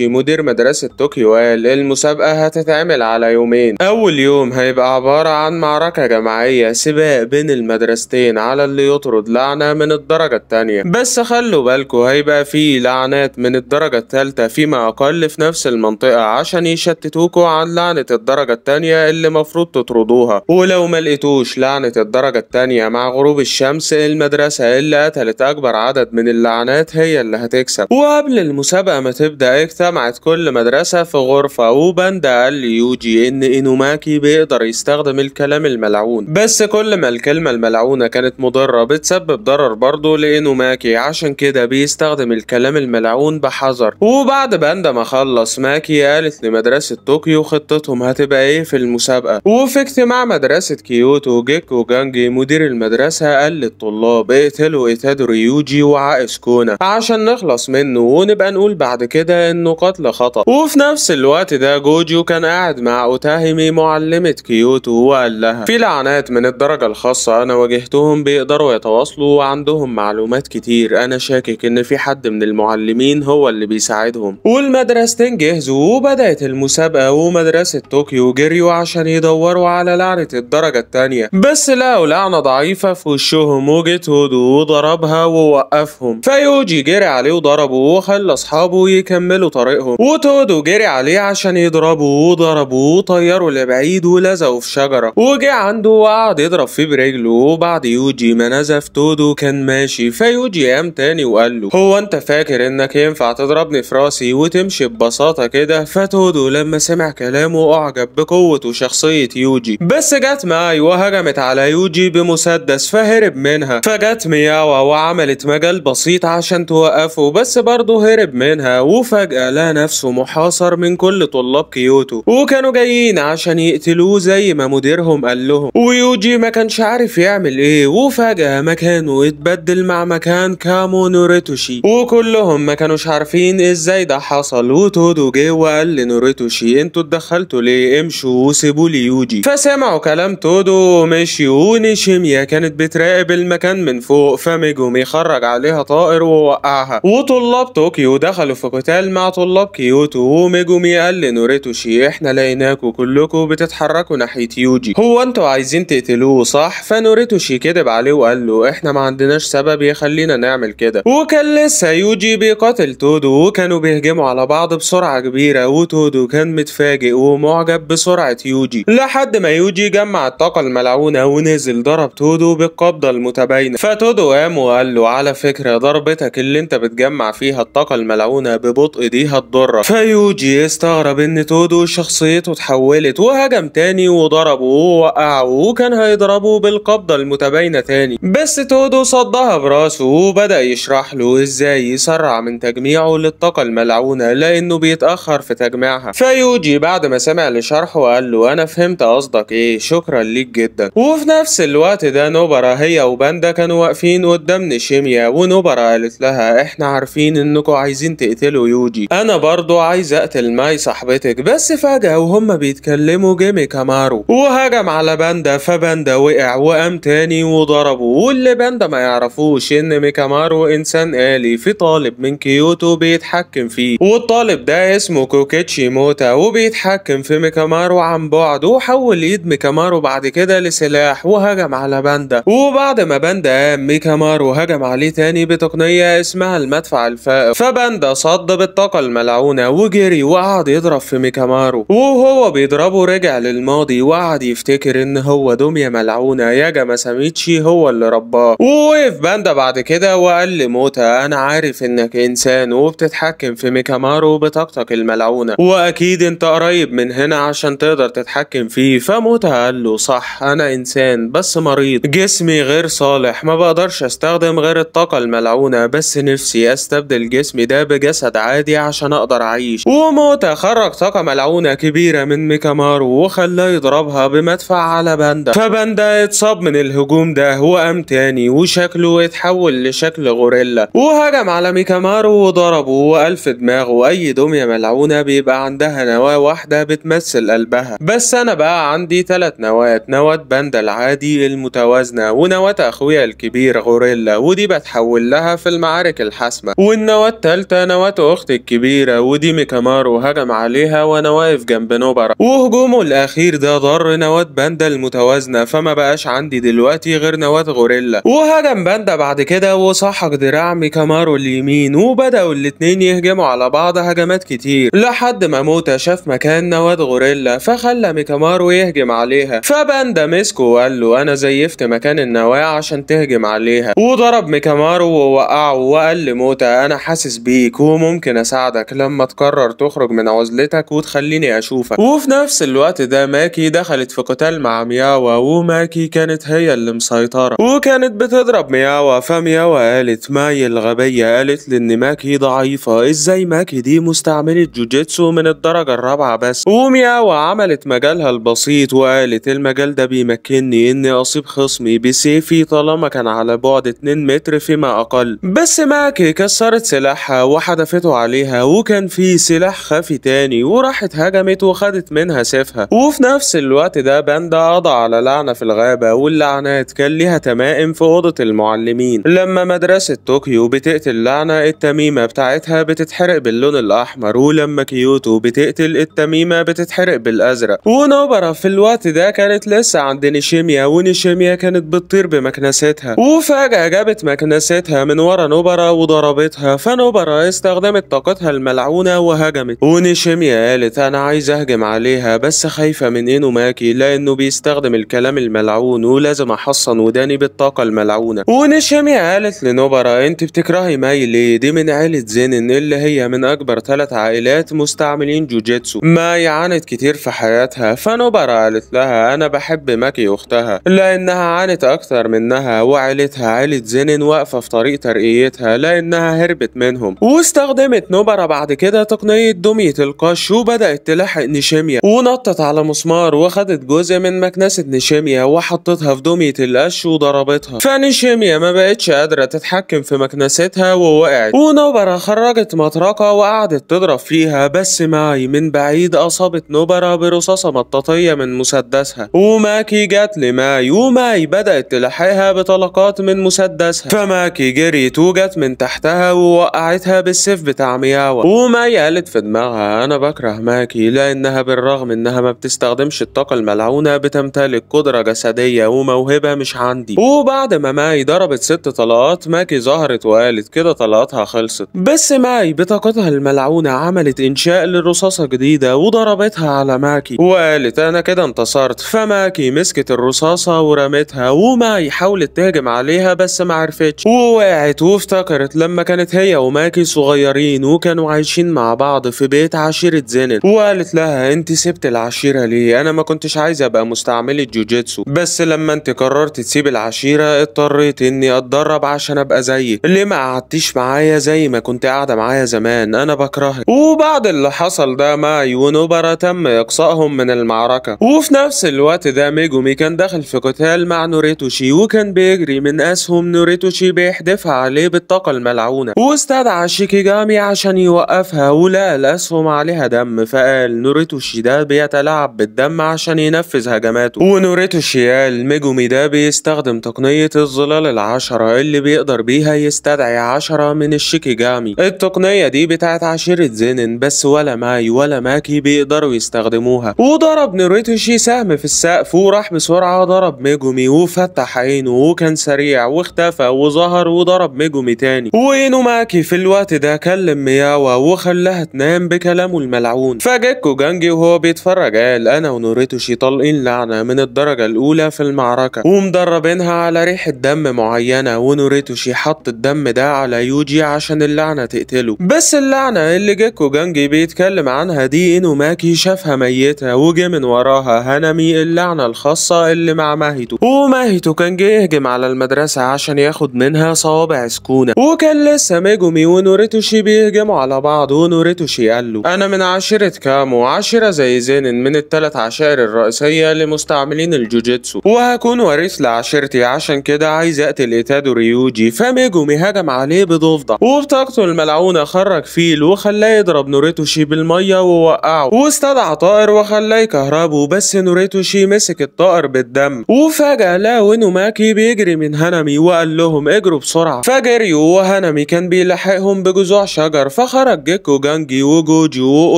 مدير مدرسة طوكيو قال الرجال المسابقة هتتعمل على يومين أول يوم هيبقى عبارة عن معركة جماعية سباق بين المدرستين على اللي يطرد لعنة من الدرجة التانية بس خلوا بالكوا هيبقى في لعنات من الدرجة التالتة فيما أقل في نفس المنطقة عشان يشتتوكوا عن لعنة الدرجة التانية اللي مفروض تطردوها ولو ملقتوش لعنة الدرجة التانية مع غروب الشمس المدرسة اللي قتلت أكبر عدد من اللعنات هي اللي هتكسب وقبل المسابقة ما تبدأ اجتمعت كل مدرسة في غرفة الغرفة وباندا قال ليوجي ان انوماكي بيقدر يستخدم الكلام الملعون بس كل ما الكلمة الملعونة كانت مضرة بتسبب ضرر برضه لانوماكي عشان كده بيستخدم الكلام الملعون بحذر وبعد باندا ما خلص ماكي قالت لمدرسة طوكيو خطتهم هتبقى ايه في المسابقة وفي اجتماع مدرسة كيوتو جيكو جانجي مدير المدرسة قال للطلاب اقتلوا ايتادو ريوجي وعائس كونا عشان نخلص منه ونبقى نقول بعد كده انه قتل خطأ وفي نفس الوقت الوقت ده جوجيو كان قاعد مع أوتاهيمي معلمة كيوتو وقال لها في لعنات من الدرجة الخاصة أنا واجهتهم بيقدروا يتواصلوا وعندهم معلومات كتير أنا شاكك إن في حد من المعلمين هو اللي بيساعدهم والمدرستين جهزوا وبدأت المسابقة ومدرسة طوكيو جريوا عشان يدوروا على لعنة الدرجة التانية بس لقوا لعنة ضعيفة في وشهم وجت هدو وضربها ووقفهم فيوجي جري عليه وضربه وخلى أصحابه يكملوا طريقهم وتودو جري عليه عشان يضربه وضربه وطيروا لبعيد ولزقوا في شجرة وجه عنده وقعد يضرب فيه برجله وبعد يوجي ما نزف تودو كان ماشي فيوجي قام تاني وقال له هو انت فاكر انك ينفع تضربني في راسي وتمشي ببساطة كده فتودو لما سمع كلامه اعجب بقوة وشخصية يوجي بس جت معي وهجمت على يوجي بمسدس فهرب منها فجت مياوا وعملت مجال بسيط عشان توقفه بس برضه هرب منها وفجأة لقى نفسه محاصر من كل كل طلاب كيوتو وكانوا جايين عشان يقتلوه زي ما مديرهم قال لهم ويوجي ما كانش عارف يعمل ايه وفجأة مكانه اتبدل مع مكان كامو ريتوشي وكلهم ما كانوش عارفين ازاي ده حصل وتودو جه وقال لنوريتوشي انتوا اتدخلتوا ليه امشوا وسيبوا لي يوجي فسمعوا كلام تودو ومشيوا ونيشيميا كانت بتراقب المكان من فوق فمجوم يخرج عليها طائر ووقعها وطلاب طوكيو دخلوا في قتال مع طلاب كيوتو وميجومي قال لنوريتو شي احنا لقيناكوا كلكوا بتتحركوا ناحية يوجي هو انتوا عايزين تقتلوه صح فنوريتو شي كدب عليه وقال له احنا ما عندناش سبب يخلينا نعمل كده وكان لسه يوجي بيقاتل تودو وكانوا بيهجموا على بعض بسرعة كبيرة وتودو كان متفاجئ ومعجب بسرعة يوجي لحد ما يوجي جمع الطاقة الملعونة ونزل ضرب تودو بالقبضة المتباينة فتودو قام وقال له على فكرة ضربتك اللي انت بتجمع فيها الطاقة الملعونة ببطء دي هتضرك فيوجي استغرب استغرب ان تودو شخصيته اتحولت وهجم تاني وضربه ووقعه وكان هيضربه بالقبضة المتباينة تاني بس تودو صدها براسه وبدأ يشرح له ازاي يسرع من تجميعه للطاقة الملعونة لانه بيتأخر في تجميعها فيوجي بعد ما سمع لشرحه قال له انا فهمت قصدك ايه شكرا ليك جدا وفي نفس الوقت ده نوبرا هي وباندا كانوا واقفين قدام نشيميا ونوبرا قالت لها احنا عارفين انكم عايزين تقتلوا يوجي انا برضو عايز اقتل ماي هاي صاحبتك بس فجأة وهم بيتكلموا جيمي كامارو وهجم على باندا فباندا وقع وقام تاني وضربه واللي باندا ما يعرفوش ان ميكامارو انسان آلي في طالب من كيوتو بيتحكم فيه والطالب ده اسمه كوكيتشي موتا وبيتحكم في ميكامارو عن بعد وحول ايد ميكامارو بعد كده لسلاح وهجم على باندا وبعد ما باندا قام ميكامارو هجم عليه تاني بتقنية اسمها المدفع الفائق فباندا صد بالطاقة الملعونة وجري وقعد وقعد يضرب في ميكامارو وهو بيضربه رجع للماضي وقعد يفتكر ان هو دمية ملعونة ياجا ماساميتشي هو اللي رباه ووقف باندا بعد كده وقال لموتا انا عارف انك انسان وبتتحكم في ميكامارو بطاقتك الملعونة واكيد انت قريب من هنا عشان تقدر تتحكم فيه فموتا قال له صح انا انسان بس مريض جسمي غير صالح ما بقدرش استخدم غير الطاقة الملعونة بس نفسي استبدل جسمي ده بجسد عادي عشان اقدر اعيش وموتا خرج طاقة ملعونة كبيرة من ميكامارو وخلاه يضربها بمدفع على باندا فباندا اتصاب من الهجوم ده وقام تاني وشكله اتحول لشكل غوريلا وهجم على ميكامارو وضربه وقال في دماغه أي دمية ملعونة بيبقى عندها نواة واحدة بتمثل قلبها بس أنا بقى عندي تلات نواة نواة باندا العادي المتوازنة ونواة أخويا الكبير غوريلا ودي بتحول لها في المعارك الحاسمة والنواة التالتة نواة أختي الكبيرة ودي ميكامارو هجم اتهجم عليها وانا واقف جنب نوبرا وهجومه الاخير ده ضر نواة باندا المتوازنة فما بقاش عندي دلوقتي غير نواة غوريلا وهجم باندا بعد كده وسحق دراع ميكامارو اليمين وبدأوا الاتنين يهجموا على بعض هجمات كتير لحد ما موتا شاف مكان نواة غوريلا فخلى ميكامارو يهجم عليها فباندا مسكه وقال له انا زيفت مكان النواة عشان تهجم عليها وضرب ميكامارو ووقعه وقال لموتا انا حاسس بيك وممكن اساعدك لما تقرر تخرج من عزلتك وتخليني اشوفك وفي نفس الوقت ده ماكي دخلت في قتال مع مياوا وماكي كانت هي اللي مسيطرة وكانت بتضرب مياوا فمياوا قالت ماي الغبية قالت لان ماكي ضعيفة ازاي ماكي دي مستعملة جوجيتسو من الدرجة الرابعة بس ومياوا عملت مجالها البسيط وقالت المجال ده بيمكنني اني اصيب خصمي بسيفي طالما كان على بعد 2 متر فيما اقل بس ماكي كسرت سلاحها وحدفته عليها وكان في سلاح خفي تاني وراحت هجمت وخدت منها سيفها وفي نفس الوقت ده باندا قضى على لعنة في الغابة واللعنات كان ليها تمائم في أوضة المعلمين لما مدرسة طوكيو بتقتل لعنة التميمة بتاعتها بتتحرق باللون الأحمر ولما كيوتو بتقتل التميمة بتتحرق بالأزرق ونوبرا في الوقت ده كانت لسه عند نيشيميا ونيشيميا كانت بتطير بمكنستها وفجأة جابت مكنستها من ورا نوبرا وضربتها فنوبرا استخدمت طاقتها الملعونة وهجمت شيميا قالت انا عايز اهجم عليها بس خايفة من انو إيه ماكي لانه بيستخدم الكلام الملعون ولازم احصن وداني بالطاقة الملعونة ونشيميا قالت لنوبرا انت بتكرهي ماي ليه دي من عيلة زينن اللي هي من اكبر ثلاث عائلات مستعملين جوجيتسو ماي عانت كتير في حياتها فنوبرا قالت لها انا بحب ماكي اختها لانها عانت اكتر منها وعيلتها عيلة زينن واقفة في طريق ترقيتها لانها هربت منهم واستخدمت نوبرا بعد كده تقنية دمية القش شو بدأت تلحق نشاميا ونطت على مسمار وخدت جزء من مكنسة نشاميا وحطتها في دمية القش وضربتها فنشاميا ما بقتش قادرة تتحكم في مكنستها ووقعت ونوبرا خرجت مطرقة وقعدت تضرب فيها بس معي من بعيد أصابت نوبرا برصاصة مطاطية من مسدسها وماكي جت لماي وماي بدأت تلحقها بطلقات من مسدسها فماكي جريت وجت من تحتها ووقعتها بالسيف بتاع مياوة وماي قالت في دماغها أنا بكره ماكي لأنها بالرغم إنها ما بتستخدمش الطاقة الملعونة بتمتلك قدرة جسدية وموهبة مش عندي وبعد ما ماي ضربت ست طلقات ماكي ظهرت وقالت كده طلقاتها خلصت بس ماي بطاقتها الملعونة عملت إنشاء للرصاصة جديدة وضربتها على ماكي وقالت أنا كده انتصرت فماكي مسكت الرصاصة ورمتها وماي حاولت تهجم عليها بس معرفتش ووقعت وافتكرت لما كانت هي وماكي صغيرين وكانوا عايشين مع بعض في بيت قابلت عشيرة زينت وقالت لها انت سبت العشيرة ليه انا ما كنتش عايزة ابقى مستعملة جوجيتسو بس لما انت قررت تسيب العشيرة اضطريت اني اتدرب عشان ابقى زيك ليه ما قعدتيش معايا زي ما كنت قاعدة معايا زمان انا بكرهك وبعد اللي حصل ده مع ونوبرا تم اقصائهم من المعركة وفي نفس الوقت ده ميجومي كان داخل في قتال مع نوريتوشي وكان بيجري من اسهم نوريتوشي بيحدفها عليه بالطاقة الملعونة واستدعى شيكيجامي عشان يوقفها ولا الاسهم وما عليها دم فقال نوريتوشي ده بيتلاعب بالدم عشان ينفذ هجماته ونوريتوشي قال ميجومي ده بيستخدم تقنية الظلال العشرة اللي بيقدر بيها يستدعي عشرة من الشيكيجامي التقنية دي بتاعت عشيرة زينن بس ولا ماي ولا ماكي بيقدروا يستخدموها وضرب نوريتوشي سهم في السقف وراح بسرعة ضرب ميجومي وفتح عينه وكان سريع واختفى وظهر وضرب ميجومي تاني وينو ماكي في الوقت ده كلم مياوا وخلاها تنام بكلام كلامه الملعون فجاء كوجانجي وهو بيتفرج قال انا ونوريتوشي طالقين لعنه من الدرجه الاولى في المعركه ومدربينها على ريحه دم معينه ونوريتوشي حط الدم ده على يوجي عشان اللعنه تقتله بس اللعنه اللي جاكو جانجي بيتكلم عنها دي انوماكي شافها ميته وجه من وراها هنمي اللعنه الخاصه اللي مع ماهيتو وماهيتو كان جه يهجم على المدرسه عشان ياخد منها صوابع سكونه وكان لسه ميجومي ونوريتوشي بيهجموا على بعض ونوريتوشي قال له حلو أنا من عشيرة كامو عشيرة زي زين من الثلاث عشائر الرئيسية لمستعملين الجوجيتسو وهكون وريث لعشيرتي عشان كده عايز أقتل إيتادو ريوجي فميجومي هجم عليه بضفدع وبطاقته الملعونة خرج فيل وخلاه يضرب نوريتوشي بالمية ووقعه واستدعى طائر وخلاه يكهربه بس نوريتوشي مسك الطائر بالدم وفجأة لقوا ماكي بيجري من هانامي وقال لهم اجروا بسرعة فجريوا وهانامي كان بيلحقهم بجذوع شجر فخرج جيكو جانجي وجوجو جوجو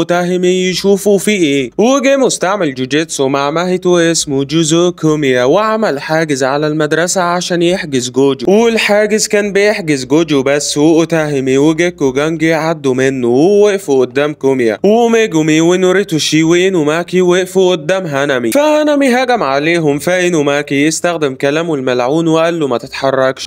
وتاهمي يشوفوا فيه ايه وجي مستعمل جوجيتسو مع ماهيتو اسمه جوزو كوميا وعمل حاجز على المدرسة عشان يحجز جوجو والحاجز كان بيحجز جوجو بس وتاهمي وجيكو جانجي عدوا منه ووقفوا قدام كوميا وميجومي ونوريتوشي وينوماكي وقفوا قدام هانامي فهانامي هجم عليهم فإينوماكي استخدم كلامه الملعون وقال له ما تتحركش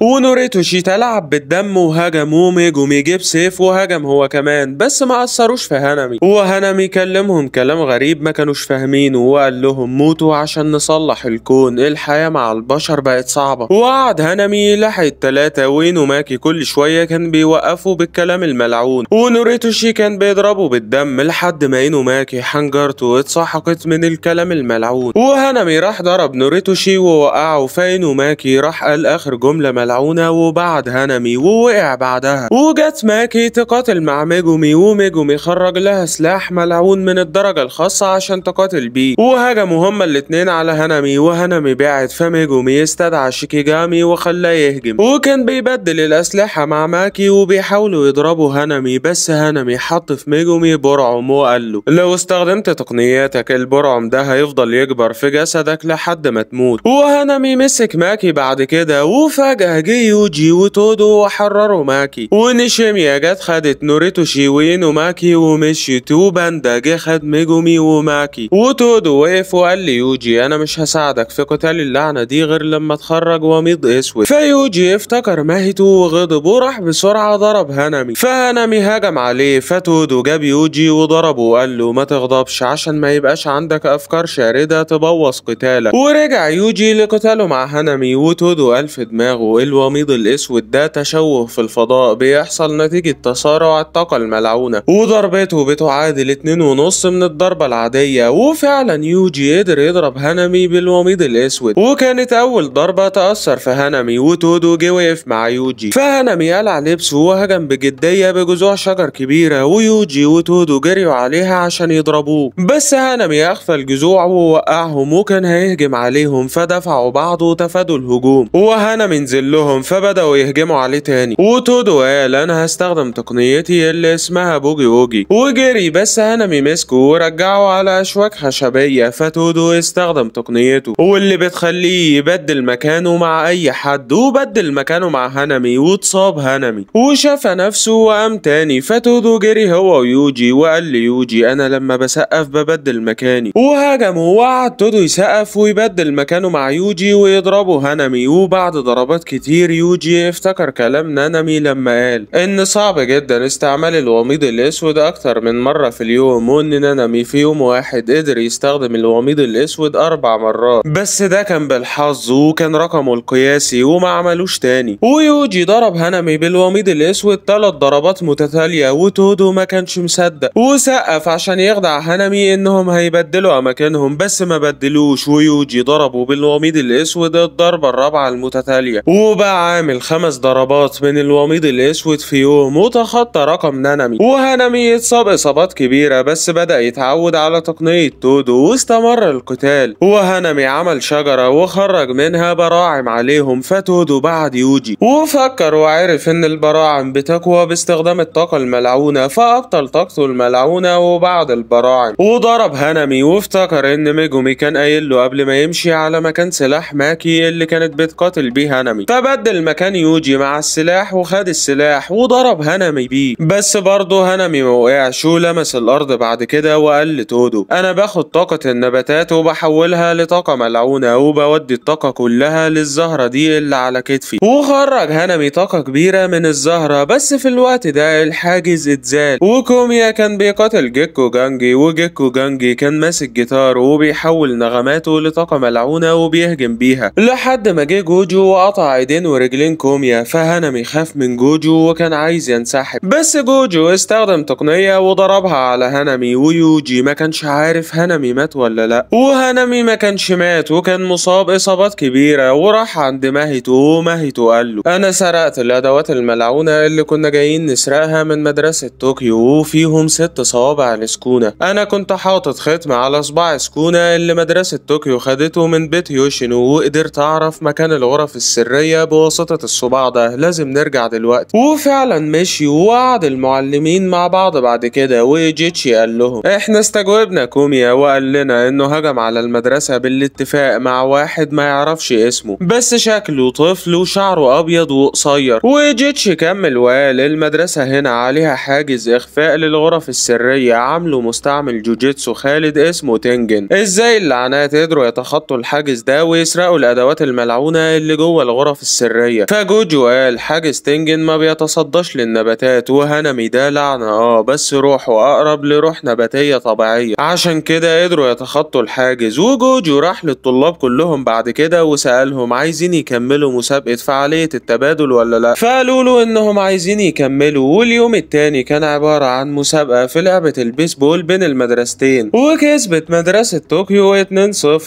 شي تلعب بالدم وهجم وميجومي جيب سيف وهجم هو كمان بس ما أثروش في هانامي هنمي هو هنمي كلمهم كلام غريب ما كانوش فاهمينه وقال لهم موتوا عشان نصلح الكون الحياة مع البشر بقت صعبة وقعد هنمي يلحق التلاتة وينو ماكي كل شوية كان بيوقفوا بالكلام الملعون ونوريتوشي كان بيضربه بالدم لحد ما اينو ماكي حنجرته اتسحقت من الكلام الملعون وهنمي راح ضرب نوريتوشي ووقعه فاينو ماكي راح قال اخر جملة ملعونة وبعد هنمي ووقع بعدها وجت ماكي تقاتل مع ميجومي وميجومي خرج لها سلاح ملعون من الدرجة الخاصة عشان تقاتل بيه وهجموا هما الاتنين على هانامي وهانامي بعت فاميجومي استدعى شيكيجامي وخلاه يهجم وكان بيبدل الأسلحة مع ماكي وبيحاولوا يضربوا هانامي بس هانامي حط في ميجومي برعم وقال له لو استخدمت تقنياتك البرعم ده هيفضل يكبر في جسدك لحد ما تموت وهانامي مسك ماكي بعد كده وفجأة جه يوجي وتودو وحرروا ماكي ونشيميا جت خدت نوريتوشي وينو ماكي ومشي مشيتوه باندا جه خد ميجومي وماكي وتودو وقف وقال لي يوجي انا مش هساعدك في قتال اللعنه دي غير لما اتخرج وميض اسود فيوجي افتكر ماهيتو وغضب وراح بسرعه ضرب هانامي فهانامي هجم عليه فتودو جاب يوجي وضربه وقال له ما تغضبش عشان ما يبقاش عندك افكار شارده تبوظ قتالك ورجع يوجي لقتاله مع هانامي وتودو قال في دماغه الوميض الاسود ده تشوه في الفضاء بيحصل نتيجه تسارع الطاقه الملعونه وضربته جابته بتعادل اتنين ونص من الضربة العادية وفعلا يوجي قدر يضرب هانامي بالوميض الاسود وكانت اول ضربة تأثر في هانامي وتودو جه وقف مع يوجي فهانامي قلع لبسه وهجم بجدية بجذوع شجر كبيرة ويوجي وتودو جريوا عليها عشان يضربوه بس هانامي اخفى الجذوع ووقعهم وكان هيهجم عليهم فدفعوا بعض وتفادوا الهجوم وهانامي نزل لهم فبدأوا يهجموا عليه تاني وتودو قال انا هستخدم تقنيتي اللي اسمها بوجي اوجي وجري بس هانم مسكه ورجعه على أشواك خشبية فتودو استخدم تقنيته واللي بتخليه يبدل مكانه مع أي حد وبدل مكانه مع هانامي واتصاب هانامي وشاف نفسه وقام تاني فتودو جري هو ويوجي وقال ليوجي أنا لما بسقف ببدل مكاني وهاجموا وقعد تودو يسقف ويبدل مكانه مع يوجي ويضربه هانامي وبعد ضربات كتير يوجي افتكر كلام نانامي لما قال إن صعب جدا استعمال الوميض الأسود أكتر أكتر من مرة في اليوم وإن نانامي في يوم واحد قدر يستخدم الوميض الأسود أربع مرات بس ده كان بالحظ وكان رقمه القياسي وما عملوش تاني ويوجي ضرب هانامي بالوميض الأسود تلات ضربات متتالية وتودو ما كانش مصدق وسقف عشان يخدع هانامي إنهم هيبدلوا أماكنهم بس ما بدلوش ويوجي ضربه بالوميض الأسود الضربة الرابعة المتتالية وبقى عامل خمس ضربات من الوميض الأسود في يوم وتخطى رقم نانامي وهانامي اتصاب إصابات كبيرة بس بدأ يتعود على تقنية تودو واستمر القتال وهانامي عمل شجرة وخرج منها براعم عليهم فتودو بعد يوجي وفكر وعرف إن البراعم بتقوى باستخدام الطاقة الملعونة فأبطل طاقته الملعونة وبعد البراعم وضرب هنمي وافتكر إن ميجومي كان قايل له قبل ما يمشي على مكان سلاح ماكي اللي كانت بتقاتل بيه هنمي فبدل مكان يوجي مع السلاح وخد السلاح وضرب هنمي بيه بس برضه هنمي موقعش شو لمس الأرض بعد كده وقال لتودو أنا باخد طاقة النباتات وبحولها لطاقة ملعونة وبودي الطاقة كلها للزهرة دي اللي على كتفي وخرج هنمي طاقة كبيرة من الزهرة بس في الوقت ده الحاجز اتزال وكوميا كان بيقاتل جيكو جانجي وجيكو جانجي كان ماسك جيتار وبيحول نغماته لطاقة ملعونة وبيهجم بيها لحد ما جه جوجو وقطع ايدين ورجلين كوميا فهنمي خاف من جوجو وكان عايز ينسحب بس جوجو استخدم تقنية وضربها على هنمي ويوجي ما كانش عارف هنمي مات ولا لا وهنمي ما كانش مات وكان مصاب اصابات كبيره وراح عند ماهيتو وماهيتو قال له انا سرقت الادوات الملعونه اللي كنا جايين نسرقها من مدرسه طوكيو وفيهم ست صوابع لسكونه انا كنت حاطط ختم على صباع سكونه اللي مدرسه طوكيو خدته من بيت يوشينو وقدرت اعرف مكان الغرف السريه بواسطه الصباع ده لازم نرجع دلوقتي وفعلا مشي ووعد المعلمين مع بعض بعد كده وجيتشي قال لهم احنا استجوبنا كوميا وقال لنا انه هجم على المدرسة بالاتفاق مع واحد ما يعرفش اسمه بس شكله طفل وشعره ابيض وقصير وجيتشي كمل وقال المدرسة هنا عليها حاجز اخفاء للغرف السرية عامله مستعمل جوجيتسو خالد اسمه تنجن ازاي اللعنات قدروا يتخطوا الحاجز ده ويسرقوا الادوات الملعونة اللي جوه الغرف السرية فجوجو قال حاجز تنجن ما بيتصداش للنباتات وهنمي ده لعنة اه بس روح وأقرب لروح نباتية طبيعية عشان كده قدروا يتخطوا الحاجز وجوجو راح للطلاب كلهم بعد كده وسألهم عايزين يكملوا مسابقة فعالية التبادل ولا لا فقالوا له انهم عايزين يكملوا واليوم التاني كان عبارة عن مسابقة في لعبة البيسبول بين المدرستين وكسبت مدرسة طوكيو 2-0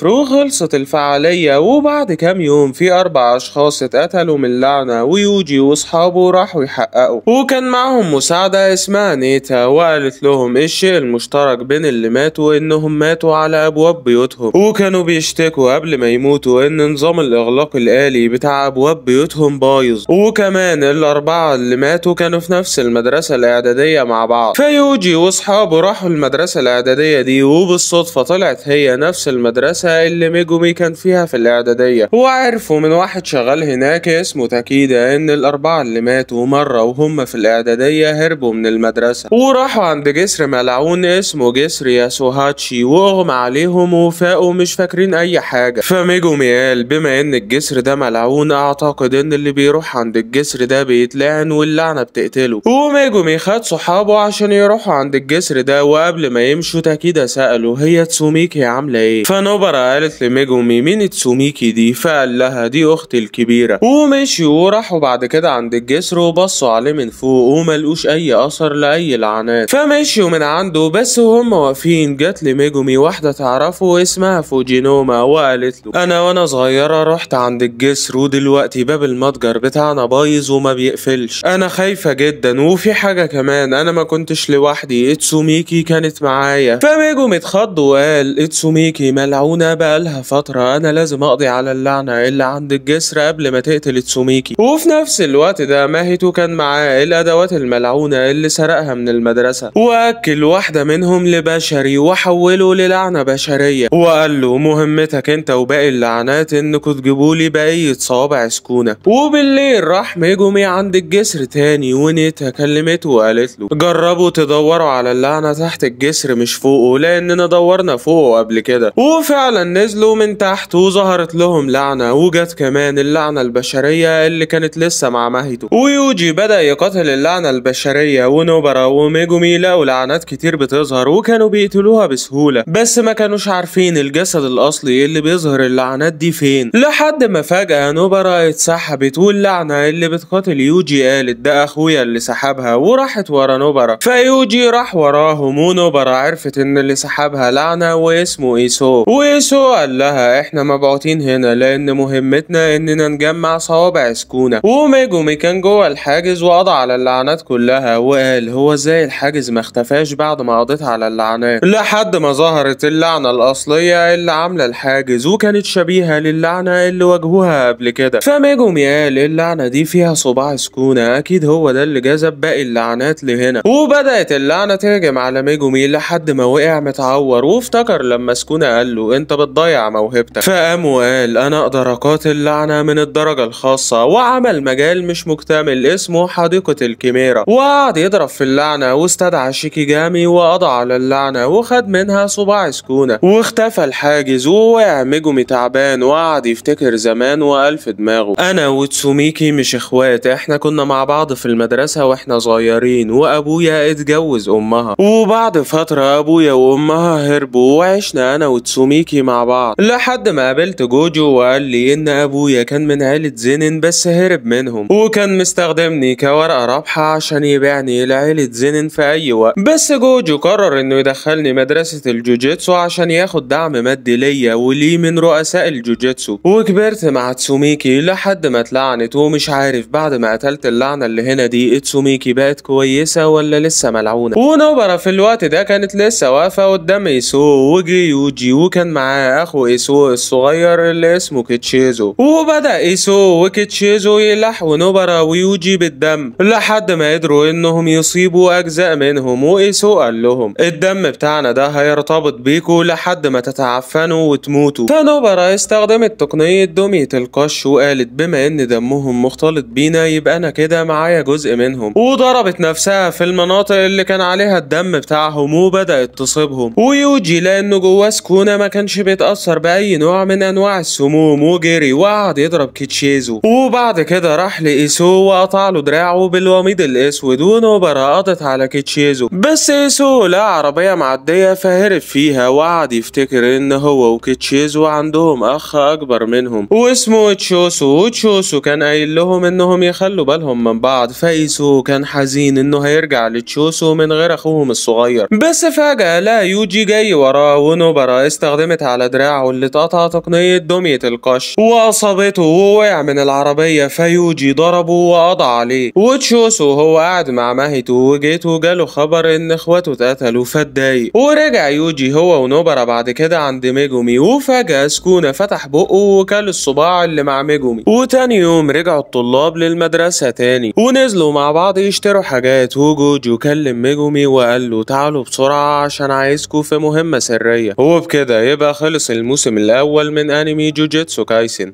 وخلصت الفعالية وبعد كام يوم في أربع أشخاص اتقتلوا من لعنة ويوجي وأصحابه راحوا يحققوا وكان معهم مساعدة اسمها نيتا وقالت لهم الشيء المشترك بين اللي ماتوا انهم ماتوا على ابواب بيوتهم وكانوا بيشتكوا قبل ما يموتوا ان نظام الاغلاق الالي بتاع ابواب بيوتهم بايظ وكمان الاربعه اللي ماتوا كانوا في نفس المدرسه الاعداديه مع بعض فيوجي واصحابه راحوا المدرسه الاعداديه دي وبالصدفه طلعت هي نفس المدرسه اللي ميجومي كان فيها في الاعداديه وعرفوا من واحد شغال هناك اسمه تاكيدا ان الاربعه اللي ماتوا مره وهم في الاعداديه هربوا من المدرسه وراح راحوا عند جسر ملعون اسمه جسر ياسوهاتشي واغمى عليهم وفاقوا مش فاكرين اي حاجة فميجومي قال بما ان الجسر ده ملعون اعتقد ان اللي بيروح عند الجسر ده بيتلعن واللعنة بتقتله وميجومي خد صحابه عشان يروحوا عند الجسر ده وقبل ما يمشوا تاكيدا سألوا هي تسوميكي عاملة ايه فنوبرا قالت لميجومي مين تسوميكي دي فقال لها دي اختي الكبيرة ومشيوا وراحوا بعد كده عند الجسر وبصوا عليه من فوق وملقوش اي اثر لاي لعنه مات فمشيوا من عنده بس وهم واقفين جات لميجومي واحدة تعرفه اسمها فوجينوما وقالت له أنا وأنا صغيرة رحت عند الجسر ودلوقتي باب المتجر بتاعنا بايظ وما بيقفلش أنا خايفة جدا وفي حاجة كمان أنا ما كنتش لوحدي إتسوميكي كانت معايا فميجومي اتخض وقال إتسوميكي ملعونة بقالها فترة أنا لازم أقضي على اللعنة اللي عند الجسر قبل ما تقتل إتسوميكي وفي نفس الوقت ده ماهيتو كان معاه الأدوات الملعونة اللي سرقها من المدرسة المدرسة وأكل واحدة منهم لبشري وحوله للعنة بشرية وقال له مهمتك انت وباقي اللعنات انكوا تجيبوا لي بقية صوابع سكونة وبالليل راح ميجومي عند الجسر تاني ونيتا كلمته وقالت له جربوا تدوروا على اللعنة تحت الجسر مش فوقه لأننا دورنا فوقه قبل كده وفعلا نزلوا من تحت وظهرت لهم لعنة وجت كمان اللعنة البشرية اللي كانت لسه مع مهيتو ويوجي بدأ يقاتل اللعنة البشرية ونوبرا وميجو جميلة ولعنات كتير بتظهر وكانوا بيقتلوها بسهولة بس ما كانوش عارفين الجسد الأصلي اللي بيظهر اللعنات دي فين لحد ما فجأة نوبرا اتسحبت واللعنة اللي بتقاتل يوجي قالت ده أخويا اللي سحبها وراحت ورا نوبرا فيوجي راح وراهم ونوبرا عرفت إن اللي سحبها لعنة واسمه إيسو وإيسو قال لها إحنا مبعوتين هنا لأن مهمتنا إننا نجمع صوابع سكونة وميجومي كان جوه الحاجز وقضى على اللعنات كلها وقال هو ازاي الحاجز الحاجز ما اختفاش بعد ما قضيت على اللعنات لحد ما ظهرت اللعنة الأصلية اللي عاملة الحاجز وكانت شبيهة للعنة اللي واجهوها قبل كده فماجو قال اللعنة دي فيها صباع سكونة أكيد هو ده اللي جذب باقي اللعنات لهنا وبدأت اللعنة تهجم على ميجومي لحد ما وقع متعور وافتكر لما سكونة قال له أنت بتضيع موهبتك فقام وقال أنا أقدر أقاتل اللعنة من الدرجة الخاصة وعمل مجال مش مكتمل اسمه حديقة الكيميرا وقعد يضرب في اللعنة استدعى شيكيجامي وقضى على اللعنة وخد منها صباع سكونة واختفى الحاجز ووقع ميجومي تعبان وقعد يفتكر زمان وقال في دماغه أنا وتسوميكي مش إخوات إحنا كنا مع بعض في المدرسة وإحنا صغيرين وأبويا اتجوز أمها وبعد فترة أبويا وأمها هربوا وعشنا أنا وتسوميكي مع بعض لحد ما قابلت جوجو وقال لي إن أبويا كان من عيلة زينن بس هرب منهم وكان مستخدمني كورقة رابحة عشان يبيعني لعيلة زينن في اي أيوة. وقت بس جوجو قرر انه يدخلني مدرسة الجوجيتسو عشان ياخد دعم مادي ليا وليه من رؤساء الجوجيتسو وكبرت مع تسوميكي لحد ما اتلعنت ومش عارف بعد ما قتلت اللعنة اللي هنا دي تسوميكي بقت كويسة ولا لسه ملعونة ونوبرا في الوقت ده كانت لسه واقفة قدام ايسو وجيوجي يوجي وكان معاه اخو ايسو الصغير اللي اسمه كيتشيزو وبدأ ايسو وكيتشيزو يلحقوا نوبرا ويوجي بالدم لحد ما قدروا انهم يصيبوا اجزاء منهم وقيسوا قال لهم الدم بتاعنا ده هيرتبط بيكوا لحد ما تتعفنوا وتموتوا فنوبرا استخدمت تقنية دمية القش وقالت بما ان دمهم مختلط بينا يبقى انا كده معايا جزء منهم وضربت نفسها في المناطق اللي كان عليها الدم بتاعهم وبدأت تصيبهم ويوجي لانه جواه سكونة ما كانش بيتأثر بأي نوع من انواع السموم وجري وقعد يضرب كيتشيزو وبعد كده راح لإيسو وقطع له دراعه بالوميض الاسود ونوبرا قضت على كيتشيزو حكيتش بس ايسو لقى عربية معدية فهرب فيها وقعد يفتكر ان هو وكيتشيزو عندهم اخ اكبر منهم واسمه تشوسو وتشوسو كان قايل لهم انهم يخلوا بالهم من بعض فايسو كان حزين انه هيرجع لتشوسو من غير اخوهم الصغير بس فجأة لا يوجي جاي وراه ونوبرا استخدمت على دراعه اللي اتقطع تقنية دمية القش واصابته ووقع من العربية فيوجي ضربه وقضى عليه وتشوسو هو قاعد مع ماهيتو وجيتو جاله خبر ان اخواته اتقتلوا فاتضايق ورجع يوجي هو ونوبرا بعد كده عند ميجومي وفجأة سكونة فتح بقه وكل الصباع اللي مع ميجومي وتاني يوم رجعوا الطلاب للمدرسة تاني ونزلوا مع بعض يشتروا حاجات وجوجو كلم ميجومي وقال له تعالوا بسرعة عشان عايزكوا في مهمة سرية وبكده يبقى خلص الموسم الأول من أنمي جوجيتسو كايسن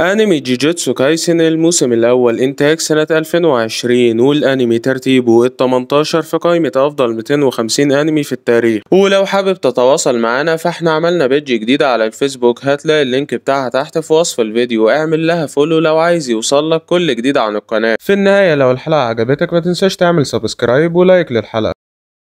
أنمي جيجيتسو كايسن الموسم الأول إنتاج سنة 2020 والأنمي ترتيبه ال 18 في قائمة أفضل 250 أنمي في التاريخ ولو حابب تتواصل معانا فاحنا عملنا بيج جديدة على الفيسبوك هتلاقي اللينك بتاعها تحت في وصف الفيديو اعمل لها فولو لو عايز يوصلك كل جديد عن القناة في النهاية لو الحلقة عجبتك ما تنساش تعمل سبسكرايب ولايك للحلقة